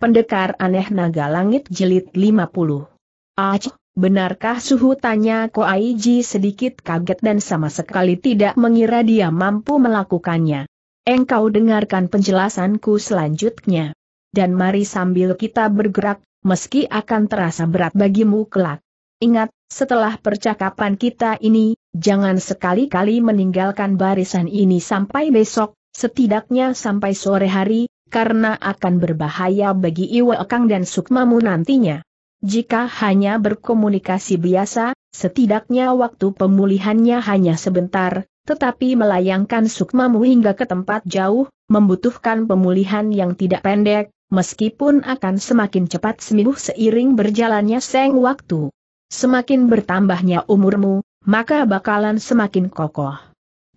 Pendekar aneh naga langit jelit 50. Ah, benarkah suhu tanya Ko Aiji sedikit kaget dan sama sekali tidak mengira dia mampu melakukannya. Engkau dengarkan penjelasanku selanjutnya. Dan mari sambil kita bergerak, meski akan terasa berat bagimu kelak. Ingat, setelah percakapan kita ini, jangan sekali-kali meninggalkan barisan ini sampai besok, setidaknya sampai sore hari, karena akan berbahaya bagi Iwa Kang dan Sukmamu nantinya. Jika hanya berkomunikasi biasa, setidaknya waktu pemulihannya hanya sebentar, tetapi melayangkan Sukmamu hingga ke tempat jauh, membutuhkan pemulihan yang tidak pendek, meskipun akan semakin cepat sembuh seiring berjalannya seng waktu. Semakin bertambahnya umurmu, maka bakalan semakin kokoh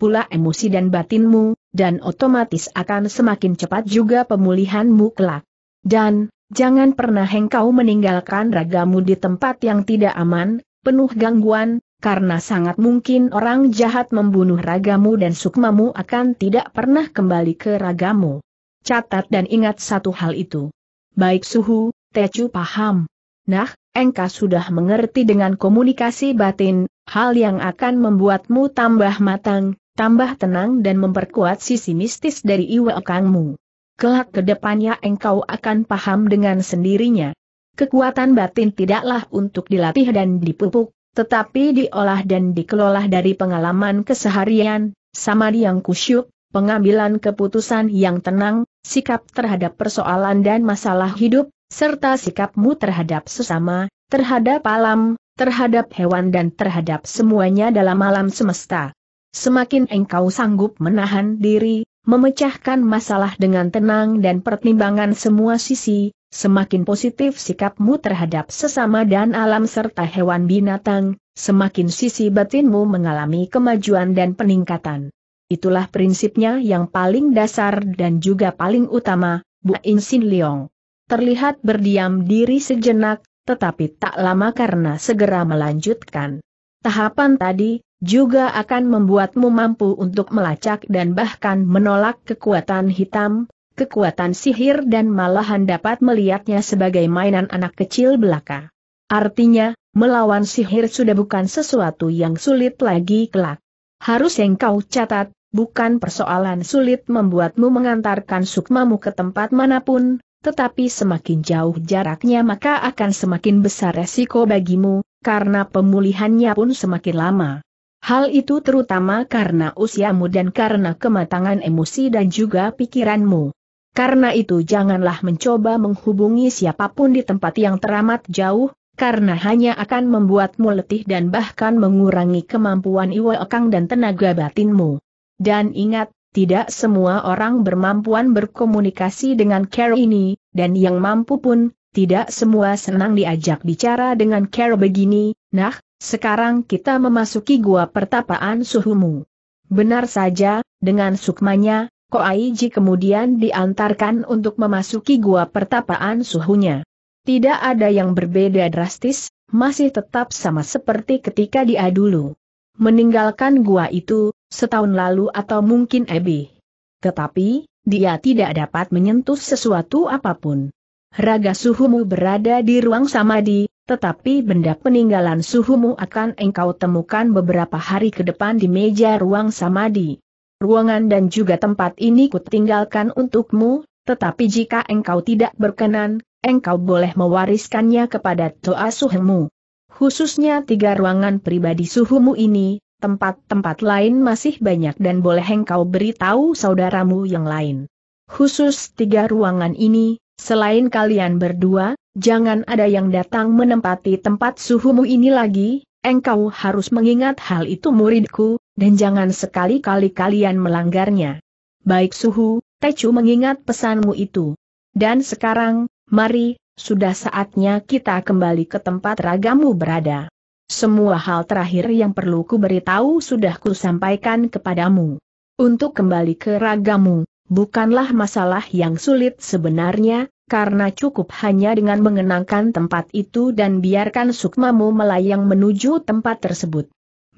pula emosi dan batinmu, dan otomatis akan semakin cepat juga pemulihanmu kelak. Dan, jangan pernah engkau meninggalkan ragamu di tempat yang tidak aman, penuh gangguan, karena sangat mungkin orang jahat membunuh ragamu dan sukmamu akan tidak pernah kembali ke ragamu. Catat dan ingat satu hal itu. Baik suhu, Tecu paham. Nah, engkau sudah mengerti dengan komunikasi batin, hal yang akan membuatmu tambah matang, tambah tenang dan memperkuat sisi mistis dari Iwa Kangmu. Kelak ke depannya engkau akan paham dengan sendirinya. Kekuatan batin tidaklah untuk dilatih dan dipupuk, tetapi diolah dan dikelola dari pengalaman keseharian, sama yang kusyuk, pengambilan keputusan yang tenang, sikap terhadap persoalan dan masalah hidup, serta sikapmu terhadap sesama, terhadap alam, terhadap hewan dan terhadap semuanya dalam alam semesta semakin engkau sanggup menahan diri, memecahkan masalah dengan tenang dan pertimbangan semua sisi, semakin positif sikapmu terhadap sesama dan alam serta hewan binatang, semakin sisi batinmu mengalami kemajuan dan peningkatan. Itulah prinsipnya yang paling dasar dan juga paling utama, Bu Insin Leong. Terlihat berdiam diri sejenak, tetapi tak lama karena segera melanjutkan. Tahapan tadi, juga akan membuatmu mampu untuk melacak dan bahkan menolak kekuatan hitam, kekuatan sihir dan malahan dapat melihatnya sebagai mainan anak kecil belaka. Artinya, melawan sihir sudah bukan sesuatu yang sulit lagi kelak. Harus yang kau catat, bukan persoalan sulit membuatmu mengantarkan sukmamu ke tempat manapun, tetapi semakin jauh jaraknya maka akan semakin besar resiko bagimu, karena pemulihannya pun semakin lama. Hal itu terutama karena usiamu dan karena kematangan emosi dan juga pikiranmu. Karena itu janganlah mencoba menghubungi siapapun di tempat yang teramat jauh, karena hanya akan membuatmu letih dan bahkan mengurangi kemampuan iwa ekang dan tenaga batinmu. Dan ingat, tidak semua orang bermampuan berkomunikasi dengan care ini, dan yang mampu pun, tidak semua senang diajak bicara dengan care begini, nah, sekarang kita memasuki gua pertapaan suhumu. Benar saja, dengan sukmanya, Ko Koaiji kemudian diantarkan untuk memasuki gua pertapaan suhunya. Tidak ada yang berbeda drastis, masih tetap sama seperti ketika dia dulu. Meninggalkan gua itu, setahun lalu atau mungkin Ebi. Tetapi, dia tidak dapat menyentuh sesuatu apapun. Raga suhumu berada di ruang samadi, tetapi benda peninggalan suhumu akan engkau temukan beberapa hari ke depan di meja ruang samadi. Ruangan dan juga tempat ini kutinggalkan untukmu, tetapi jika engkau tidak berkenan, engkau boleh mewariskannya kepada toa suhumu. Khususnya tiga ruangan pribadi suhumu ini, tempat-tempat lain masih banyak dan boleh engkau beritahu saudaramu yang lain. Khusus tiga ruangan ini, Selain kalian berdua, jangan ada yang datang menempati tempat suhumu ini lagi, engkau harus mengingat hal itu muridku, dan jangan sekali-kali kalian melanggarnya. Baik suhu, Tecu mengingat pesanmu itu. Dan sekarang, mari, sudah saatnya kita kembali ke tempat ragamu berada. Semua hal terakhir yang perlu ku beritahu sudah ku sampaikan kepadamu. Untuk kembali ke ragamu, bukanlah masalah yang sulit sebenarnya, karena cukup hanya dengan mengenangkan tempat itu dan biarkan sukmamu melayang menuju tempat tersebut.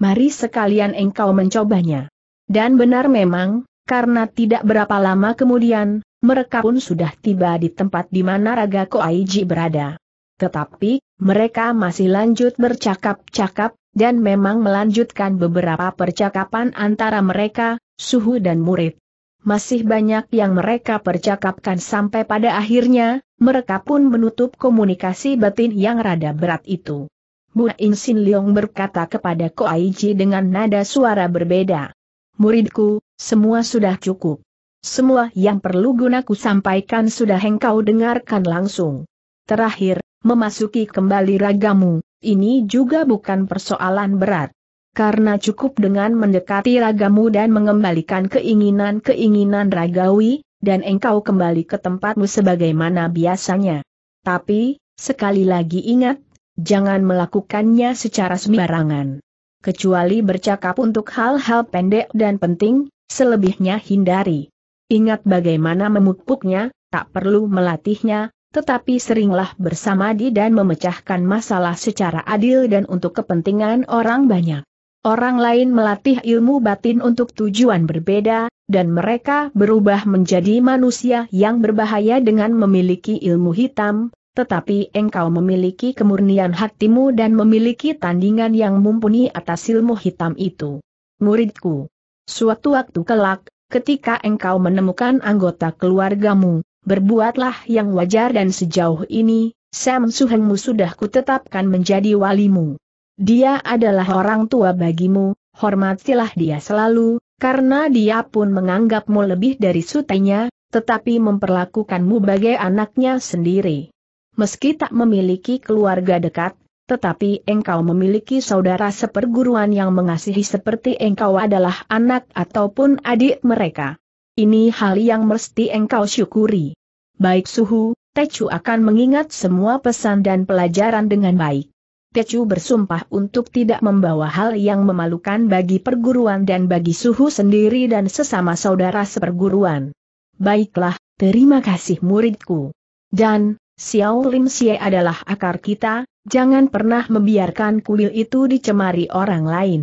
Mari sekalian engkau mencobanya. Dan benar memang, karena tidak berapa lama kemudian, mereka pun sudah tiba di tempat di mana Raga Koaiji berada. Tetapi, mereka masih lanjut bercakap-cakap, dan memang melanjutkan beberapa percakapan antara mereka, suhu dan murid. Masih banyak yang mereka percakapkan sampai pada akhirnya, mereka pun menutup komunikasi batin yang rada berat itu. Bu Insin Leong berkata kepada Ko Koaiji dengan nada suara berbeda. Muridku, semua sudah cukup. Semua yang perlu gunaku sampaikan sudah engkau dengarkan langsung. Terakhir, memasuki kembali ragamu, ini juga bukan persoalan berat karena cukup dengan mendekati ragamu dan mengembalikan keinginan-keinginan ragawi, dan engkau kembali ke tempatmu sebagaimana biasanya. Tapi, sekali lagi ingat, jangan melakukannya secara sembarangan. Kecuali bercakap untuk hal-hal pendek dan penting, selebihnya hindari. Ingat bagaimana memupuknya, tak perlu melatihnya, tetapi seringlah bersamadi dan memecahkan masalah secara adil dan untuk kepentingan orang banyak. Orang lain melatih ilmu batin untuk tujuan berbeda, dan mereka berubah menjadi manusia yang berbahaya dengan memiliki ilmu hitam, tetapi engkau memiliki kemurnian hatimu dan memiliki tandingan yang mumpuni atas ilmu hitam itu. Muridku, suatu waktu kelak, ketika engkau menemukan anggota keluargamu, berbuatlah yang wajar dan sejauh ini, Sam Suhengmu sudah kutetapkan menjadi walimu. Dia adalah orang tua bagimu, hormatilah dia selalu, karena dia pun menganggapmu lebih dari sutenya, tetapi memperlakukanmu bagai anaknya sendiri. Meski tak memiliki keluarga dekat, tetapi engkau memiliki saudara seperguruan yang mengasihi seperti engkau adalah anak ataupun adik mereka. Ini hal yang mesti engkau syukuri. Baik suhu, Teju akan mengingat semua pesan dan pelajaran dengan baik. Tecu bersumpah untuk tidak membawa hal yang memalukan bagi perguruan dan bagi suhu sendiri dan sesama saudara seperguruan. Baiklah, terima kasih muridku. Dan, Xiao Lim Xie adalah akar kita, jangan pernah membiarkan kuil itu dicemari orang lain.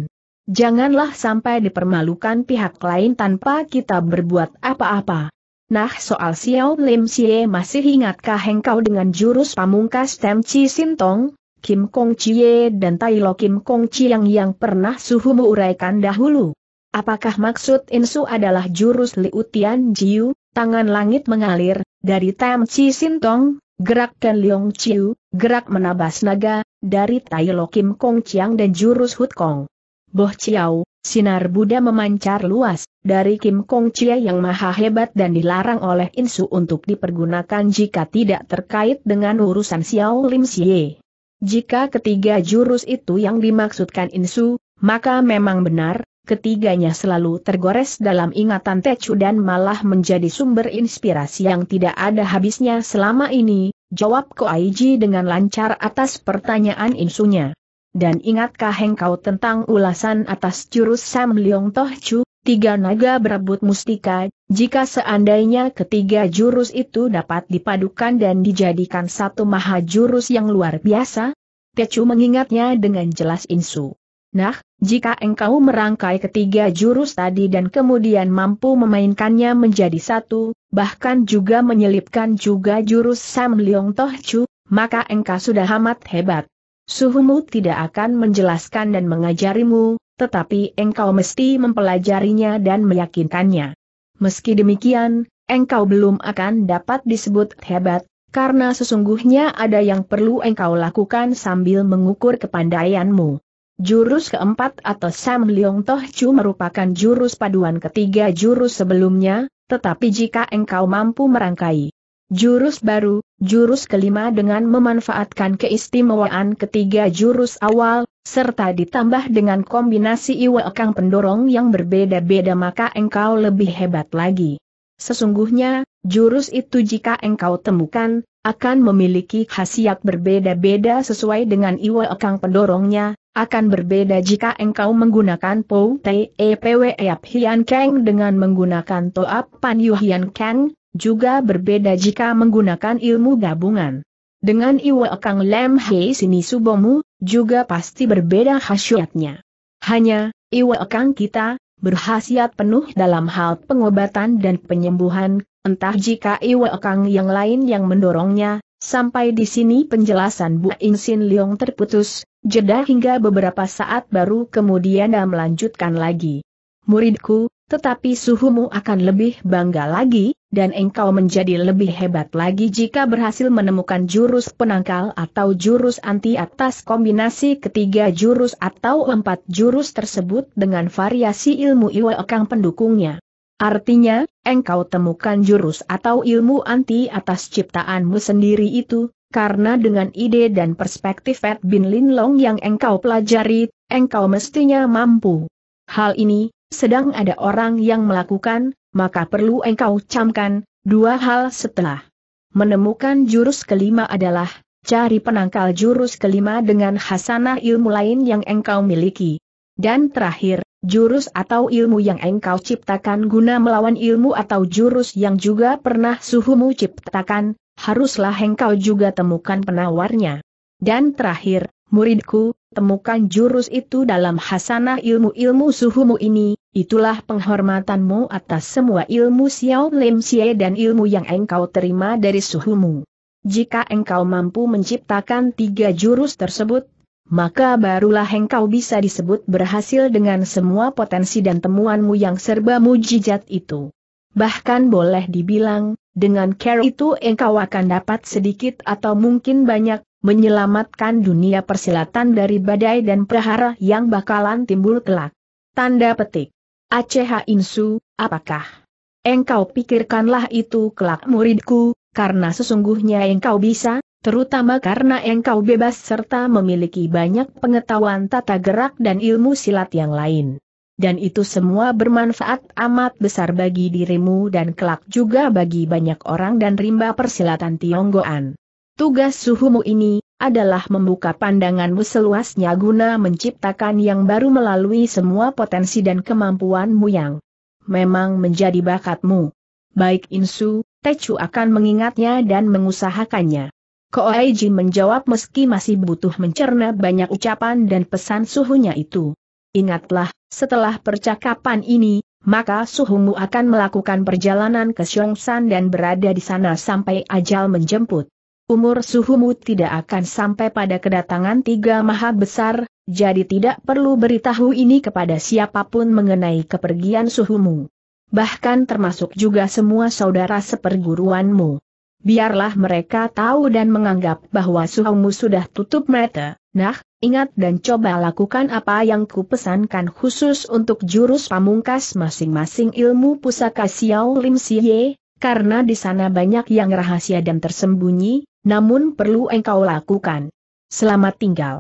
Janganlah sampai dipermalukan pihak lain tanpa kita berbuat apa-apa. Nah soal Xiao Lim Xie masih ingatkah engkau dengan jurus pamungkas Tem Chi Sintong? Kim Kong Chie dan Tai Lo Kim Kong Chiang yang pernah suhumu uraikan dahulu. Apakah maksud Insu adalah jurus Liu Tian Jiu, tangan langit mengalir, dari Tam Chi Sintong, gerak Ken Leong Chiu, gerak menabas naga, dari Tai Lo Kim Kong Chiang dan jurus Hut Kong. Boh Chiao, sinar Buddha memancar luas, dari Kim Kong Chie yang maha hebat dan dilarang oleh Insu untuk dipergunakan jika tidak terkait dengan urusan Xiao Lim Xie. Jika ketiga jurus itu yang dimaksudkan Insu, maka memang benar, ketiganya selalu tergores dalam ingatan Techu dan malah menjadi sumber inspirasi yang tidak ada habisnya selama ini, jawab Koaiji dengan lancar atas pertanyaan Insunya. Dan ingatkah engkau tentang ulasan atas jurus Sam Leong Toh Chu, tiga naga berebut mustika, jika seandainya ketiga jurus itu dapat dipadukan dan dijadikan satu maha jurus yang luar biasa, Tecu mengingatnya dengan jelas Insu. Nah, jika engkau merangkai ketiga jurus tadi dan kemudian mampu memainkannya menjadi satu, bahkan juga menyelipkan juga jurus Sam Leong Toh Chu, maka engkau sudah amat hebat. Suhumu tidak akan menjelaskan dan mengajarimu, tetapi engkau mesti mempelajarinya dan meyakinkannya. Meski demikian, engkau belum akan dapat disebut hebat, karena sesungguhnya ada yang perlu engkau lakukan sambil mengukur kepandaianmu. Jurus keempat atau Sam Leong Toh Chu merupakan jurus paduan ketiga jurus sebelumnya, tetapi jika engkau mampu merangkai jurus baru, jurus kelima dengan memanfaatkan keistimewaan ketiga jurus awal, serta ditambah dengan kombinasi iwa kang pendorong yang berbeda-beda maka engkau lebih hebat lagi. Sesungguhnya, jurus itu jika engkau temukan, akan memiliki khasiat berbeda-beda sesuai dengan iwa kang pendorongnya, akan berbeda jika engkau menggunakan Pou Te Pwe yap Hian keng dengan menggunakan Toap Pan Yu Hian keng, juga berbeda jika menggunakan ilmu gabungan. Dengan Iwa Kang Lem Hei Sini Subomu, juga pasti berbeda khasiatnya. Hanya, Iwa Kang kita, berhasiat penuh dalam hal pengobatan dan penyembuhan, entah jika Iwa Kang yang lain yang mendorongnya, sampai di sini penjelasan Bu Insin Liong terputus, jeda hingga beberapa saat baru kemudian dia melanjutkan lagi. Muridku, tetapi suhumu akan lebih bangga lagi, dan engkau menjadi lebih hebat lagi jika berhasil menemukan jurus penangkal atau jurus anti atas kombinasi ketiga jurus atau empat jurus tersebut dengan variasi ilmu iwakang pendukungnya. Artinya, engkau temukan jurus atau ilmu anti atas ciptaanmu sendiri itu, karena dengan ide dan perspektif Ed Bin Lin Long yang engkau pelajari, engkau mestinya mampu. Hal ini, sedang ada orang yang melakukan, maka perlu engkau camkan, dua hal setelah menemukan jurus kelima adalah, cari penangkal jurus kelima dengan hasanah ilmu lain yang engkau miliki. Dan terakhir, jurus atau ilmu yang engkau ciptakan guna melawan ilmu atau jurus yang juga pernah suhumu ciptakan, haruslah engkau juga temukan penawarnya. Dan terakhir, muridku, temukan jurus itu dalam hasanah ilmu-ilmu suhumu ini, Itulah penghormatanmu atas semua ilmu Xiao Lim Xie dan ilmu yang engkau terima dari suhumu. Jika engkau mampu menciptakan tiga jurus tersebut, maka barulah engkau bisa disebut berhasil dengan semua potensi dan temuanmu yang serba mujizat itu. Bahkan boleh dibilang, dengan care itu engkau akan dapat sedikit atau mungkin banyak, menyelamatkan dunia persilatan dari badai dan prahara yang bakalan timbul kelak. Tanda petik. Aceh Insu, apakah engkau pikirkanlah itu kelak muridku, karena sesungguhnya engkau bisa, terutama karena engkau bebas serta memiliki banyak pengetahuan tata gerak dan ilmu silat yang lain. Dan itu semua bermanfaat amat besar bagi dirimu dan kelak juga bagi banyak orang dan rimba persilatan Tionggoan. Tugas suhumu ini, adalah membuka pandanganmu seluasnya guna menciptakan yang baru melalui semua potensi dan kemampuanmu yang memang menjadi bakatmu. Baik Insu, Techu akan mengingatnya dan mengusahakannya. Koaiji menjawab meski masih butuh mencerna banyak ucapan dan pesan suhunya itu. Ingatlah, setelah percakapan ini, maka suhumu akan melakukan perjalanan ke Xiongshan dan berada di sana sampai ajal menjemput umur suhumu tidak akan sampai pada kedatangan tiga maha besar, jadi tidak perlu beritahu ini kepada siapapun mengenai kepergian suhumu. Bahkan termasuk juga semua saudara seperguruanmu. Biarlah mereka tahu dan menganggap bahwa suhumu sudah tutup mata, nah, ingat dan coba lakukan apa yang kupesankan khusus untuk jurus pamungkas masing-masing ilmu pusaka Xiao Lim Siye, karena di sana banyak yang rahasia dan tersembunyi, namun perlu engkau lakukan. Selamat tinggal.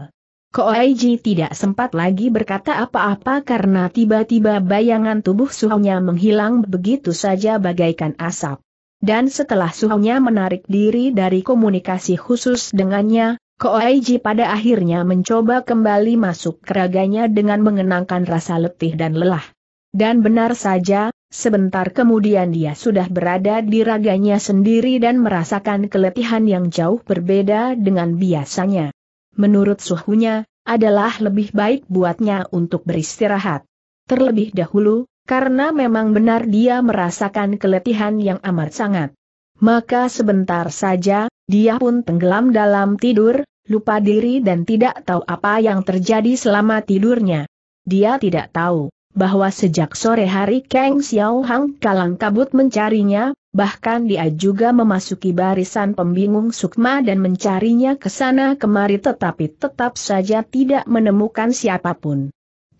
Koaiji tidak sempat lagi berkata apa-apa karena tiba-tiba bayangan tubuh suhunya menghilang begitu saja bagaikan asap. Dan setelah suhunya menarik diri dari komunikasi khusus dengannya, Koaiji pada akhirnya mencoba kembali masuk keraganya dengan mengenangkan rasa letih dan lelah. Dan benar saja, Sebentar kemudian dia sudah berada di raganya sendiri dan merasakan keletihan yang jauh berbeda dengan biasanya. Menurut suhunya, adalah lebih baik buatnya untuk beristirahat. Terlebih dahulu, karena memang benar dia merasakan keletihan yang amat sangat. Maka sebentar saja, dia pun tenggelam dalam tidur, lupa diri dan tidak tahu apa yang terjadi selama tidurnya. Dia tidak tahu bahwa sejak sore hari Kang Xiao Hang kalang kabut mencarinya, bahkan dia juga memasuki barisan pembingung Sukma dan mencarinya ke sana kemari tetapi tetap saja tidak menemukan siapapun.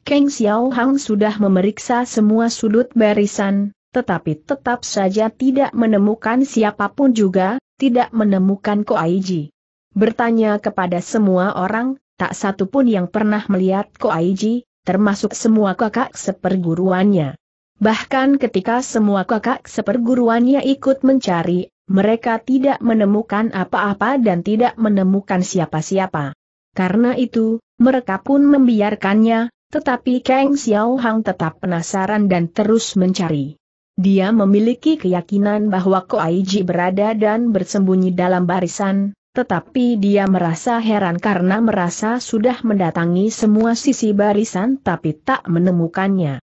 Kang Xiao Hang sudah memeriksa semua sudut barisan, tetapi tetap saja tidak menemukan siapapun juga, tidak menemukan Ko Aiji. Bertanya kepada semua orang, tak satu pun yang pernah melihat Ko Aiji termasuk semua kakak seperguruannya. Bahkan ketika semua kakak seperguruannya ikut mencari, mereka tidak menemukan apa-apa dan tidak menemukan siapa-siapa. Karena itu, mereka pun membiarkannya, tetapi Kang Xiao Hang tetap penasaran dan terus mencari. Dia memiliki keyakinan bahwa Ko Koaiji berada dan bersembunyi dalam barisan, tetapi dia merasa heran karena merasa sudah mendatangi semua sisi barisan tapi tak menemukannya.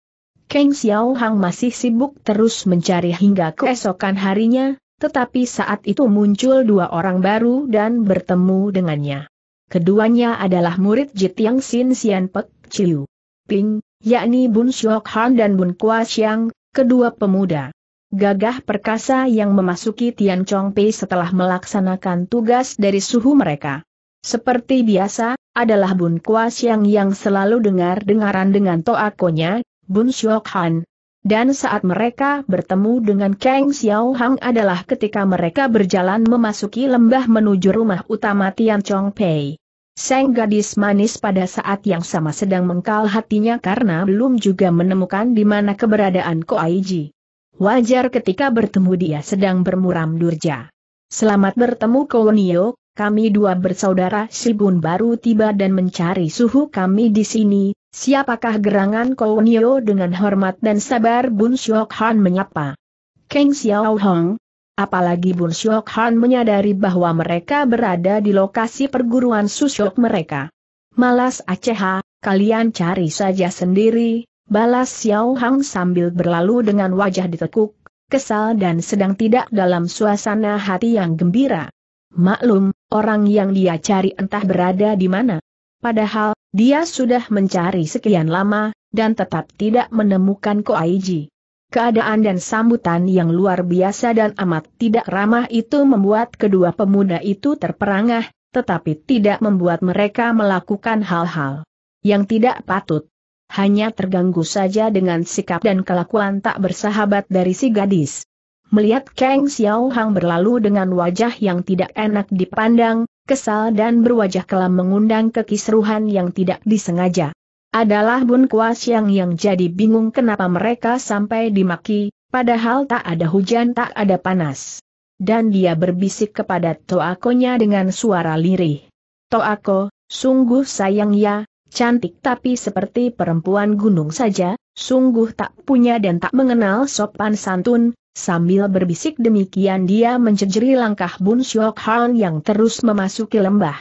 Kang Xiao Hang masih sibuk terus mencari hingga keesokan harinya, tetapi saat itu muncul dua orang baru dan bertemu dengannya. Keduanya adalah murid Jit Yang Sin Sian Pek Chiu Ping, yakni Bun Shok Han dan Bun Kwa Xiang, kedua pemuda. Gagah perkasa yang memasuki Tian Chongpei setelah melaksanakan tugas dari suhu mereka. Seperti biasa, adalah Bun Kuas yang selalu dengar-dengaran dengan toakonya, Bun Shok Han. Dan saat mereka bertemu dengan Kang Xiao Hang adalah ketika mereka berjalan memasuki lembah menuju rumah utama Tian Chongpei. Sang gadis manis pada saat yang sama sedang mengkal hatinya karena belum juga menemukan di mana keberadaan Ji. Wajar ketika bertemu dia sedang bermuram durja. Selamat bertemu Kolonio, kami dua bersaudara Bun baru tiba dan mencari suhu kami di sini, siapakah gerangan Kolonio dengan hormat dan sabar Bun Shok Han menyapa. Kang Xiao Hong, Apalagi Bun Shok Han menyadari bahwa mereka berada di lokasi perguruan Susyok mereka. Malas Aceh, kalian cari saja sendiri, Balas Xiao Hang sambil berlalu dengan wajah ditekuk, kesal dan sedang tidak dalam suasana hati yang gembira. Maklum, orang yang dia cari entah berada di mana. Padahal, dia sudah mencari sekian lama, dan tetap tidak menemukan Ko Aiji. Keadaan dan sambutan yang luar biasa dan amat tidak ramah itu membuat kedua pemuda itu terperangah, tetapi tidak membuat mereka melakukan hal-hal yang tidak patut hanya terganggu saja dengan sikap dan kelakuan tak bersahabat dari si gadis. Melihat Kang Xiao Hang berlalu dengan wajah yang tidak enak dipandang, kesal dan berwajah kelam mengundang kekisruhan yang tidak disengaja. Adalah Bun Kuasiang yang jadi bingung kenapa mereka sampai dimaki, padahal tak ada hujan tak ada panas. Dan dia berbisik kepada Toakonya dengan suara lirih. Toako, sungguh sayang ya, Cantik tapi seperti perempuan gunung saja, sungguh tak punya dan tak mengenal sopan santun, sambil berbisik demikian dia menjejeri langkah Bun Syok Han yang terus memasuki lembah.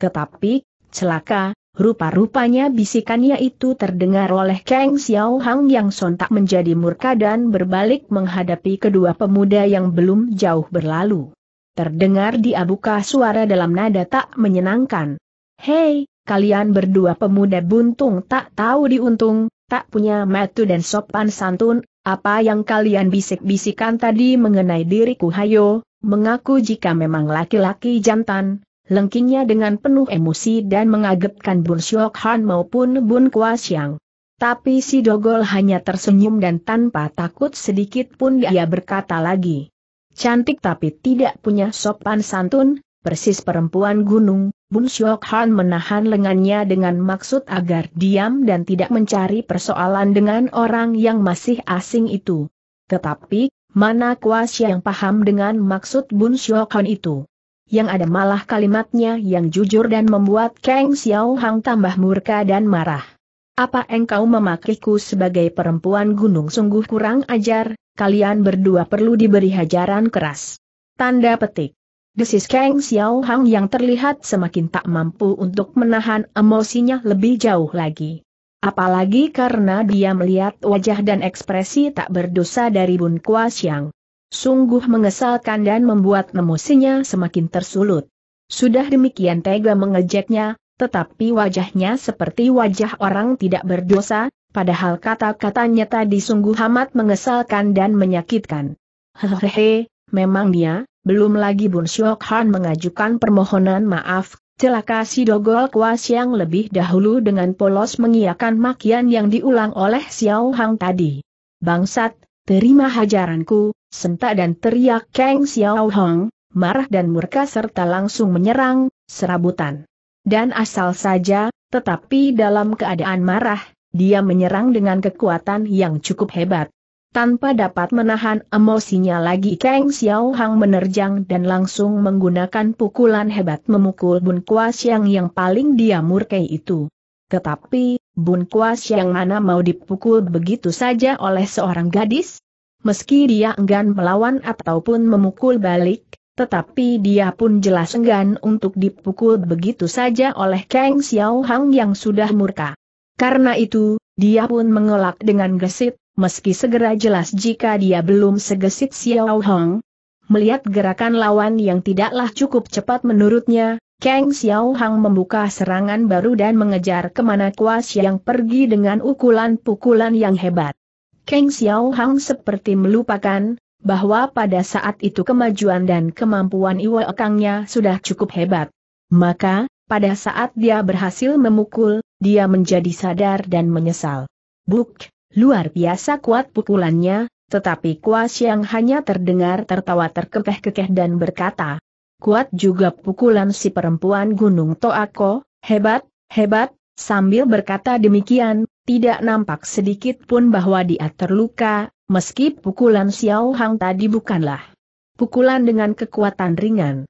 Tetapi, celaka, Rupa-rupanya bisikannya itu terdengar oleh Kang Xiao Hang yang sontak menjadi murka dan berbalik menghadapi kedua pemuda yang belum jauh berlalu. Terdengar diabuka suara dalam nada tak menyenangkan. Hei, kalian berdua pemuda buntung tak tahu diuntung, tak punya metu dan sopan santun, apa yang kalian bisik-bisikan tadi mengenai diriku hayo, mengaku jika memang laki-laki jantan, lengkingnya dengan penuh emosi dan mengagetkan Bun Syok Han maupun Bun Kuasiang. Tapi si Dogol hanya tersenyum dan tanpa takut sedikit pun dia berkata lagi. Cantik tapi tidak punya sopan santun, persis perempuan gunung, Bun Syok Han menahan lengannya dengan maksud agar diam dan tidak mencari persoalan dengan orang yang masih asing itu. Tetapi, mana kuas yang paham dengan maksud Bun Syok Han itu? Yang ada malah kalimatnya yang jujur dan membuat Kang Xiao Hang tambah murka dan marah. Apa engkau memakiku sebagai perempuan gunung sungguh kurang ajar, kalian berdua perlu diberi hajaran keras. Tanda petik. Desis Kang Xiao Hang yang terlihat semakin tak mampu untuk menahan emosinya lebih jauh lagi. Apalagi karena dia melihat wajah dan ekspresi tak berdosa dari Bun Kua Xiang. Sungguh mengesalkan dan membuat emosinya semakin tersulut. Sudah demikian tega mengejeknya, tetapi wajahnya seperti wajah orang tidak berdosa, padahal kata-katanya tadi sungguh amat mengesalkan dan menyakitkan. Hehehe, memang dia, belum lagi Bun Syok Han mengajukan permohonan maaf, celaka si Dogol Kuas yang lebih dahulu dengan polos mengiakan makian yang diulang oleh Xiao Hang tadi. Bangsat, terima hajaranku, sentak dan teriak Kang Xiao Hang, marah dan murka serta langsung menyerang, serabutan. Dan asal saja, tetapi dalam keadaan marah, dia menyerang dengan kekuatan yang cukup hebat. Tanpa dapat menahan emosinya lagi Kang Xiao Hang menerjang dan langsung menggunakan pukulan hebat memukul Bun Kuasiang yang paling dia murkai itu. Tetapi, Bun yang mana mau dipukul begitu saja oleh seorang gadis? Meski dia enggan melawan ataupun memukul balik, tetapi dia pun jelas enggan untuk dipukul begitu saja oleh Kang Xiao Hang yang sudah murka. Karena itu, dia pun mengelak dengan gesit, meski segera jelas jika dia belum segesit Xiao Hong. Melihat gerakan lawan yang tidaklah cukup cepat menurutnya, Kang Xiao Hong membuka serangan baru dan mengejar kemana kuas yang pergi dengan ukulan-pukulan yang hebat. Kang Xiao Hong seperti melupakan, bahwa pada saat itu kemajuan dan kemampuan Iwa Kangnya sudah cukup hebat. Maka, pada saat dia berhasil memukul, dia menjadi sadar dan menyesal. Buk, Luar biasa kuat pukulannya, tetapi Kuas yang hanya terdengar tertawa terkekeh-kekeh dan berkata, Kuat juga pukulan si perempuan Gunung Toako, hebat, hebat, sambil berkata demikian, tidak nampak sedikit pun bahwa dia terluka, meski pukulan Xiao Hang tadi bukanlah pukulan dengan kekuatan ringan.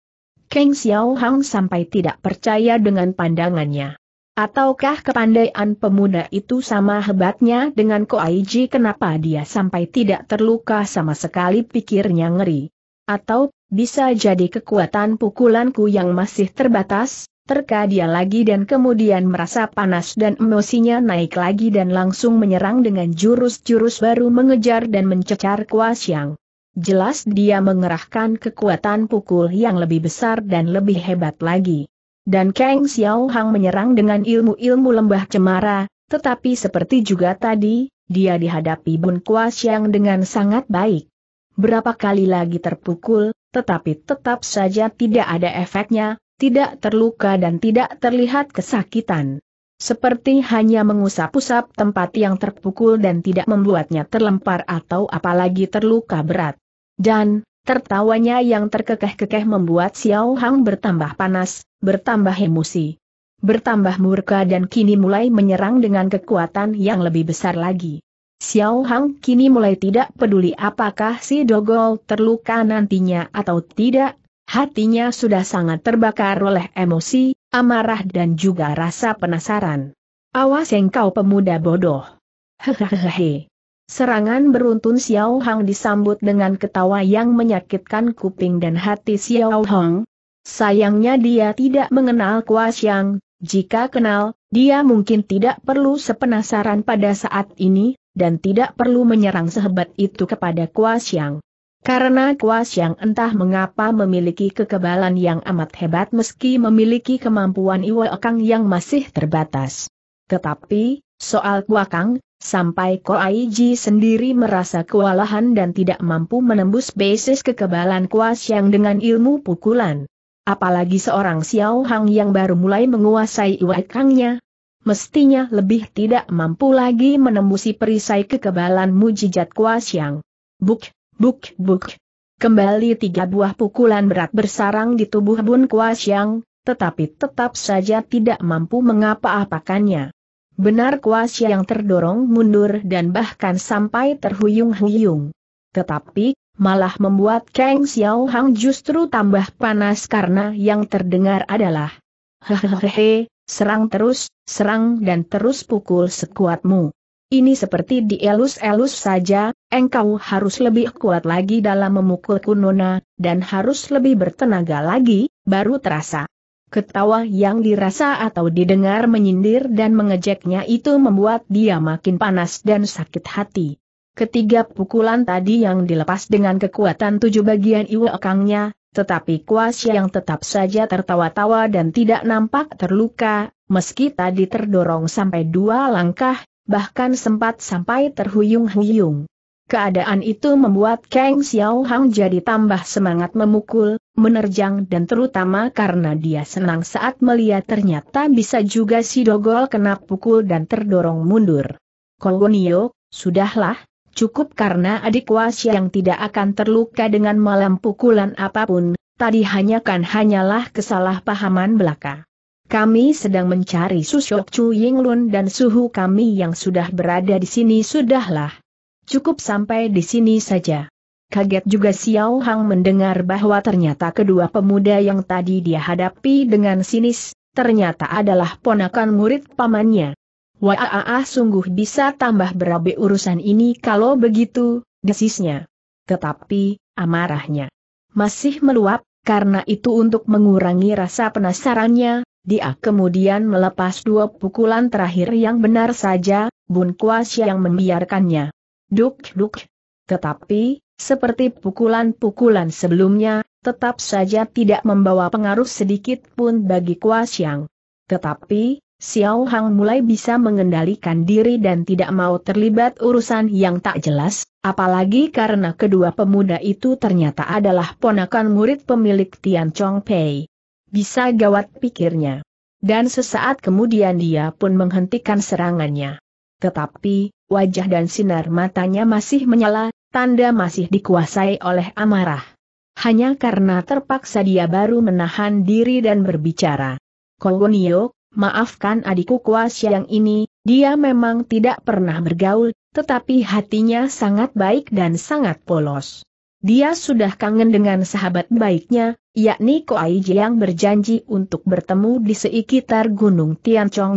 Kang Xiao Hang sampai tidak percaya dengan pandangannya. Ataukah kepandaian pemuda itu sama hebatnya dengan Ko Koaiji kenapa dia sampai tidak terluka sama sekali pikirnya ngeri? Atau, bisa jadi kekuatan pukulanku yang masih terbatas, terka dia lagi dan kemudian merasa panas dan emosinya naik lagi dan langsung menyerang dengan jurus-jurus baru mengejar dan mencecar yang Jelas dia mengerahkan kekuatan pukul yang lebih besar dan lebih hebat lagi. Dan Kang Xiao Hang menyerang dengan ilmu-ilmu lembah cemara, tetapi seperti juga tadi, dia dihadapi Bun Kuasiang dengan sangat baik. Berapa kali lagi terpukul, tetapi tetap saja tidak ada efeknya, tidak terluka dan tidak terlihat kesakitan. Seperti hanya mengusap-usap tempat yang terpukul dan tidak membuatnya terlempar atau apalagi terluka berat. Dan, Tertawanya yang terkekeh-kekeh membuat Xiao Hang bertambah panas, bertambah emosi, bertambah murka dan kini mulai menyerang dengan kekuatan yang lebih besar lagi. Xiao Hang kini mulai tidak peduli apakah si Dogol terluka nantinya atau tidak, hatinya sudah sangat terbakar oleh emosi, amarah dan juga rasa penasaran. Awas engkau pemuda bodoh. Hehehehe. Serangan beruntun Xiao Hang disambut dengan ketawa yang menyakitkan kuping dan hati Xiao Hang. Sayangnya dia tidak mengenal Xiang, jika kenal, dia mungkin tidak perlu sepenasaran pada saat ini, dan tidak perlu menyerang sehebat itu kepada Xiang. Karena Xiang entah mengapa memiliki kekebalan yang amat hebat meski memiliki kemampuan Iwa Kang yang masih terbatas. Tetapi, soal Kang, Sampai Koaiji sendiri merasa kewalahan dan tidak mampu menembus basis kekebalan kuas yang dengan ilmu pukulan. Apalagi seorang Xiao Hang yang baru mulai menguasai Iwakangnya, mestinya lebih tidak mampu lagi menembusi perisai kekebalan mujijat kuas yang buk, buk, buk. Kembali tiga buah pukulan berat bersarang di tubuh Bun Kuas yang, tetapi tetap saja tidak mampu mengapa-apakannya. Benar kuas yang terdorong mundur dan bahkan sampai terhuyung-huyung. Tetapi, malah membuat Kang Xiao Hang justru tambah panas karena yang terdengar adalah hehehe, serang terus, serang dan terus pukul sekuatmu. Ini seperti dielus-elus saja, engkau harus lebih kuat lagi dalam memukul kunona, dan harus lebih bertenaga lagi, baru terasa. Ketawa yang dirasa atau didengar menyindir dan mengejeknya itu membuat dia makin panas dan sakit hati. Ketiga pukulan tadi yang dilepas dengan kekuatan tujuh bagian iwakangnya, tetapi kuas yang tetap saja tertawa-tawa dan tidak nampak terluka, meski tadi terdorong sampai dua langkah, bahkan sempat sampai terhuyung-huyung. Keadaan itu membuat Kang Xiao Hang jadi tambah semangat memukul, menerjang dan terutama karena dia senang saat melihat ternyata bisa juga si Dogol kena pukul dan terdorong mundur. Kolonio, sudahlah, cukup karena adik Wasya yang tidak akan terluka dengan malam pukulan apapun, tadi hanya kan hanyalah kesalahpahaman belaka. Kami sedang mencari Susyok Chu Ying Lun dan suhu kami yang sudah berada di sini sudahlah. Cukup sampai di sini saja. Kaget juga Xiao Hang mendengar bahwa ternyata kedua pemuda yang tadi dia hadapi dengan sinis, ternyata adalah ponakan murid pamannya. Wah sungguh bisa tambah berabe urusan ini kalau begitu, desisnya. Tetapi, amarahnya masih meluap, karena itu untuk mengurangi rasa penasarannya, dia kemudian melepas dua pukulan terakhir yang benar saja, Bun Kuas yang membiarkannya duk-duk. Tetapi, seperti pukulan-pukulan sebelumnya, tetap saja tidak membawa pengaruh sedikit pun bagi Kuasiang. Tetapi, Xiao Hang mulai bisa mengendalikan diri dan tidak mau terlibat urusan yang tak jelas, apalagi karena kedua pemuda itu ternyata adalah ponakan murid pemilik Tian Chong Pei. Bisa gawat pikirnya. Dan sesaat kemudian dia pun menghentikan serangannya. Tetapi, wajah dan sinar matanya masih menyala, tanda masih dikuasai oleh amarah. Hanya karena terpaksa dia baru menahan diri dan berbicara. Kowonio, maafkan adikku kuas yang ini, dia memang tidak pernah bergaul, tetapi hatinya sangat baik dan sangat polos. Dia sudah kangen dengan sahabat baiknya, yakni Koai yang berjanji untuk bertemu di sekitar Gunung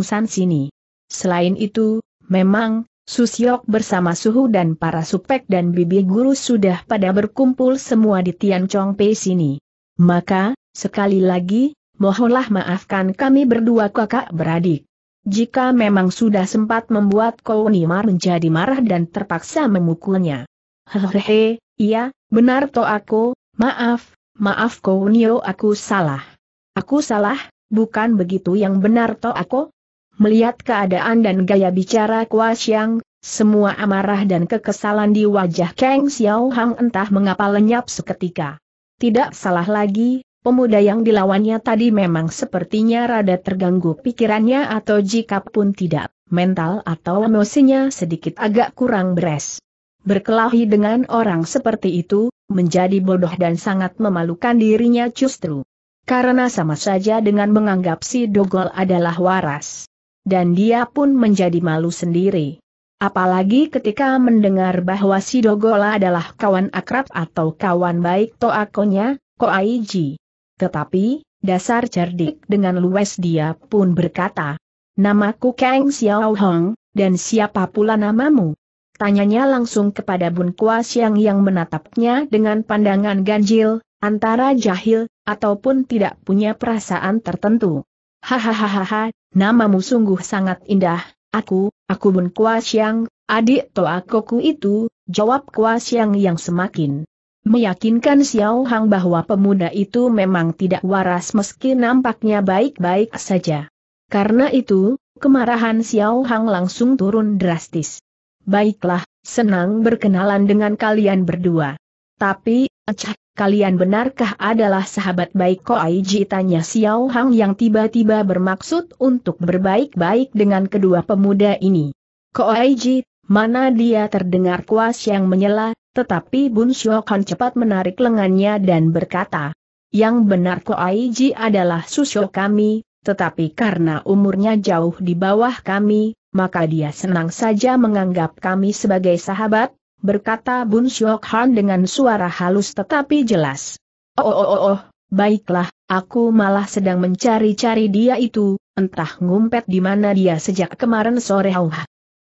San sini. Selain itu, memang, Susiok bersama Suhu dan para supek dan bibi guru sudah pada berkumpul semua di Tian Chong Pei sini. Maka, sekali lagi, mohonlah maafkan kami berdua kakak beradik. Jika memang sudah sempat membuat Kounimar menjadi marah dan terpaksa memukulnya. Hehehe, iya, benar to aku, maaf, maaf Kounio aku salah. Aku salah, bukan begitu yang benar to aku? Melihat keadaan dan gaya bicara Kua Xiang, semua amarah dan kekesalan di wajah Kang Xiao Hang entah mengapa lenyap seketika. Tidak salah lagi, pemuda yang dilawannya tadi memang sepertinya rada terganggu pikirannya atau jika pun tidak, mental atau emosinya sedikit agak kurang beres. Berkelahi dengan orang seperti itu, menjadi bodoh dan sangat memalukan dirinya justru. Karena sama saja dengan menganggap si Dogol adalah waras dan dia pun menjadi malu sendiri. Apalagi ketika mendengar bahwa si Dogola adalah kawan akrab atau kawan baik Toakonya, aiji. Tetapi, dasar cerdik dengan luwes dia pun berkata, Namaku Kang Xiao Hong, dan siapa pula namamu? Tanyanya langsung kepada Bun Kua Siang yang menatapnya dengan pandangan ganjil, antara jahil, ataupun tidak punya perasaan tertentu. Hahaha, namamu sungguh sangat indah, aku, aku Bun Kua Xiang, adik Toa Koku itu, jawab Kua Xiang yang semakin meyakinkan Xiao Hang bahwa pemuda itu memang tidak waras meski nampaknya baik-baik saja. Karena itu, kemarahan Xiao Hang langsung turun drastis. Baiklah, senang berkenalan dengan kalian berdua. Tapi, acak, kalian benarkah adalah sahabat baik ko Aiji tanya Xiao Hang yang tiba-tiba bermaksud untuk berbaik-baik dengan kedua pemuda ini. Ko Aiji, mana dia terdengar kuas yang menyela, tetapi Bun Shiokan cepat menarik lengannya dan berkata, yang benar ko Aiji adalah susu kami, tetapi karena umurnya jauh di bawah kami, maka dia senang saja menganggap kami sebagai sahabat, berkata Bun Syok Han dengan suara halus tetapi jelas. Oh oh oh oh, baiklah, aku malah sedang mencari-cari dia itu, entah ngumpet di mana dia sejak kemarin sore. Oh,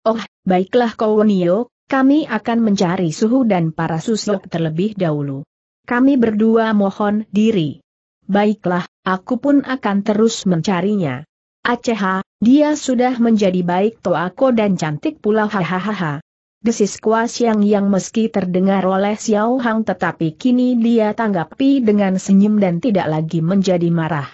oh baiklah Nio, kami akan mencari suhu dan para susuk terlebih dahulu. Kami berdua mohon diri. Baiklah, aku pun akan terus mencarinya. Aceh, dia sudah menjadi baik toako dan cantik pula hahaha. Desis Kuas Siang yang meski terdengar oleh Xiao Hang tetapi kini dia tanggapi dengan senyum dan tidak lagi menjadi marah.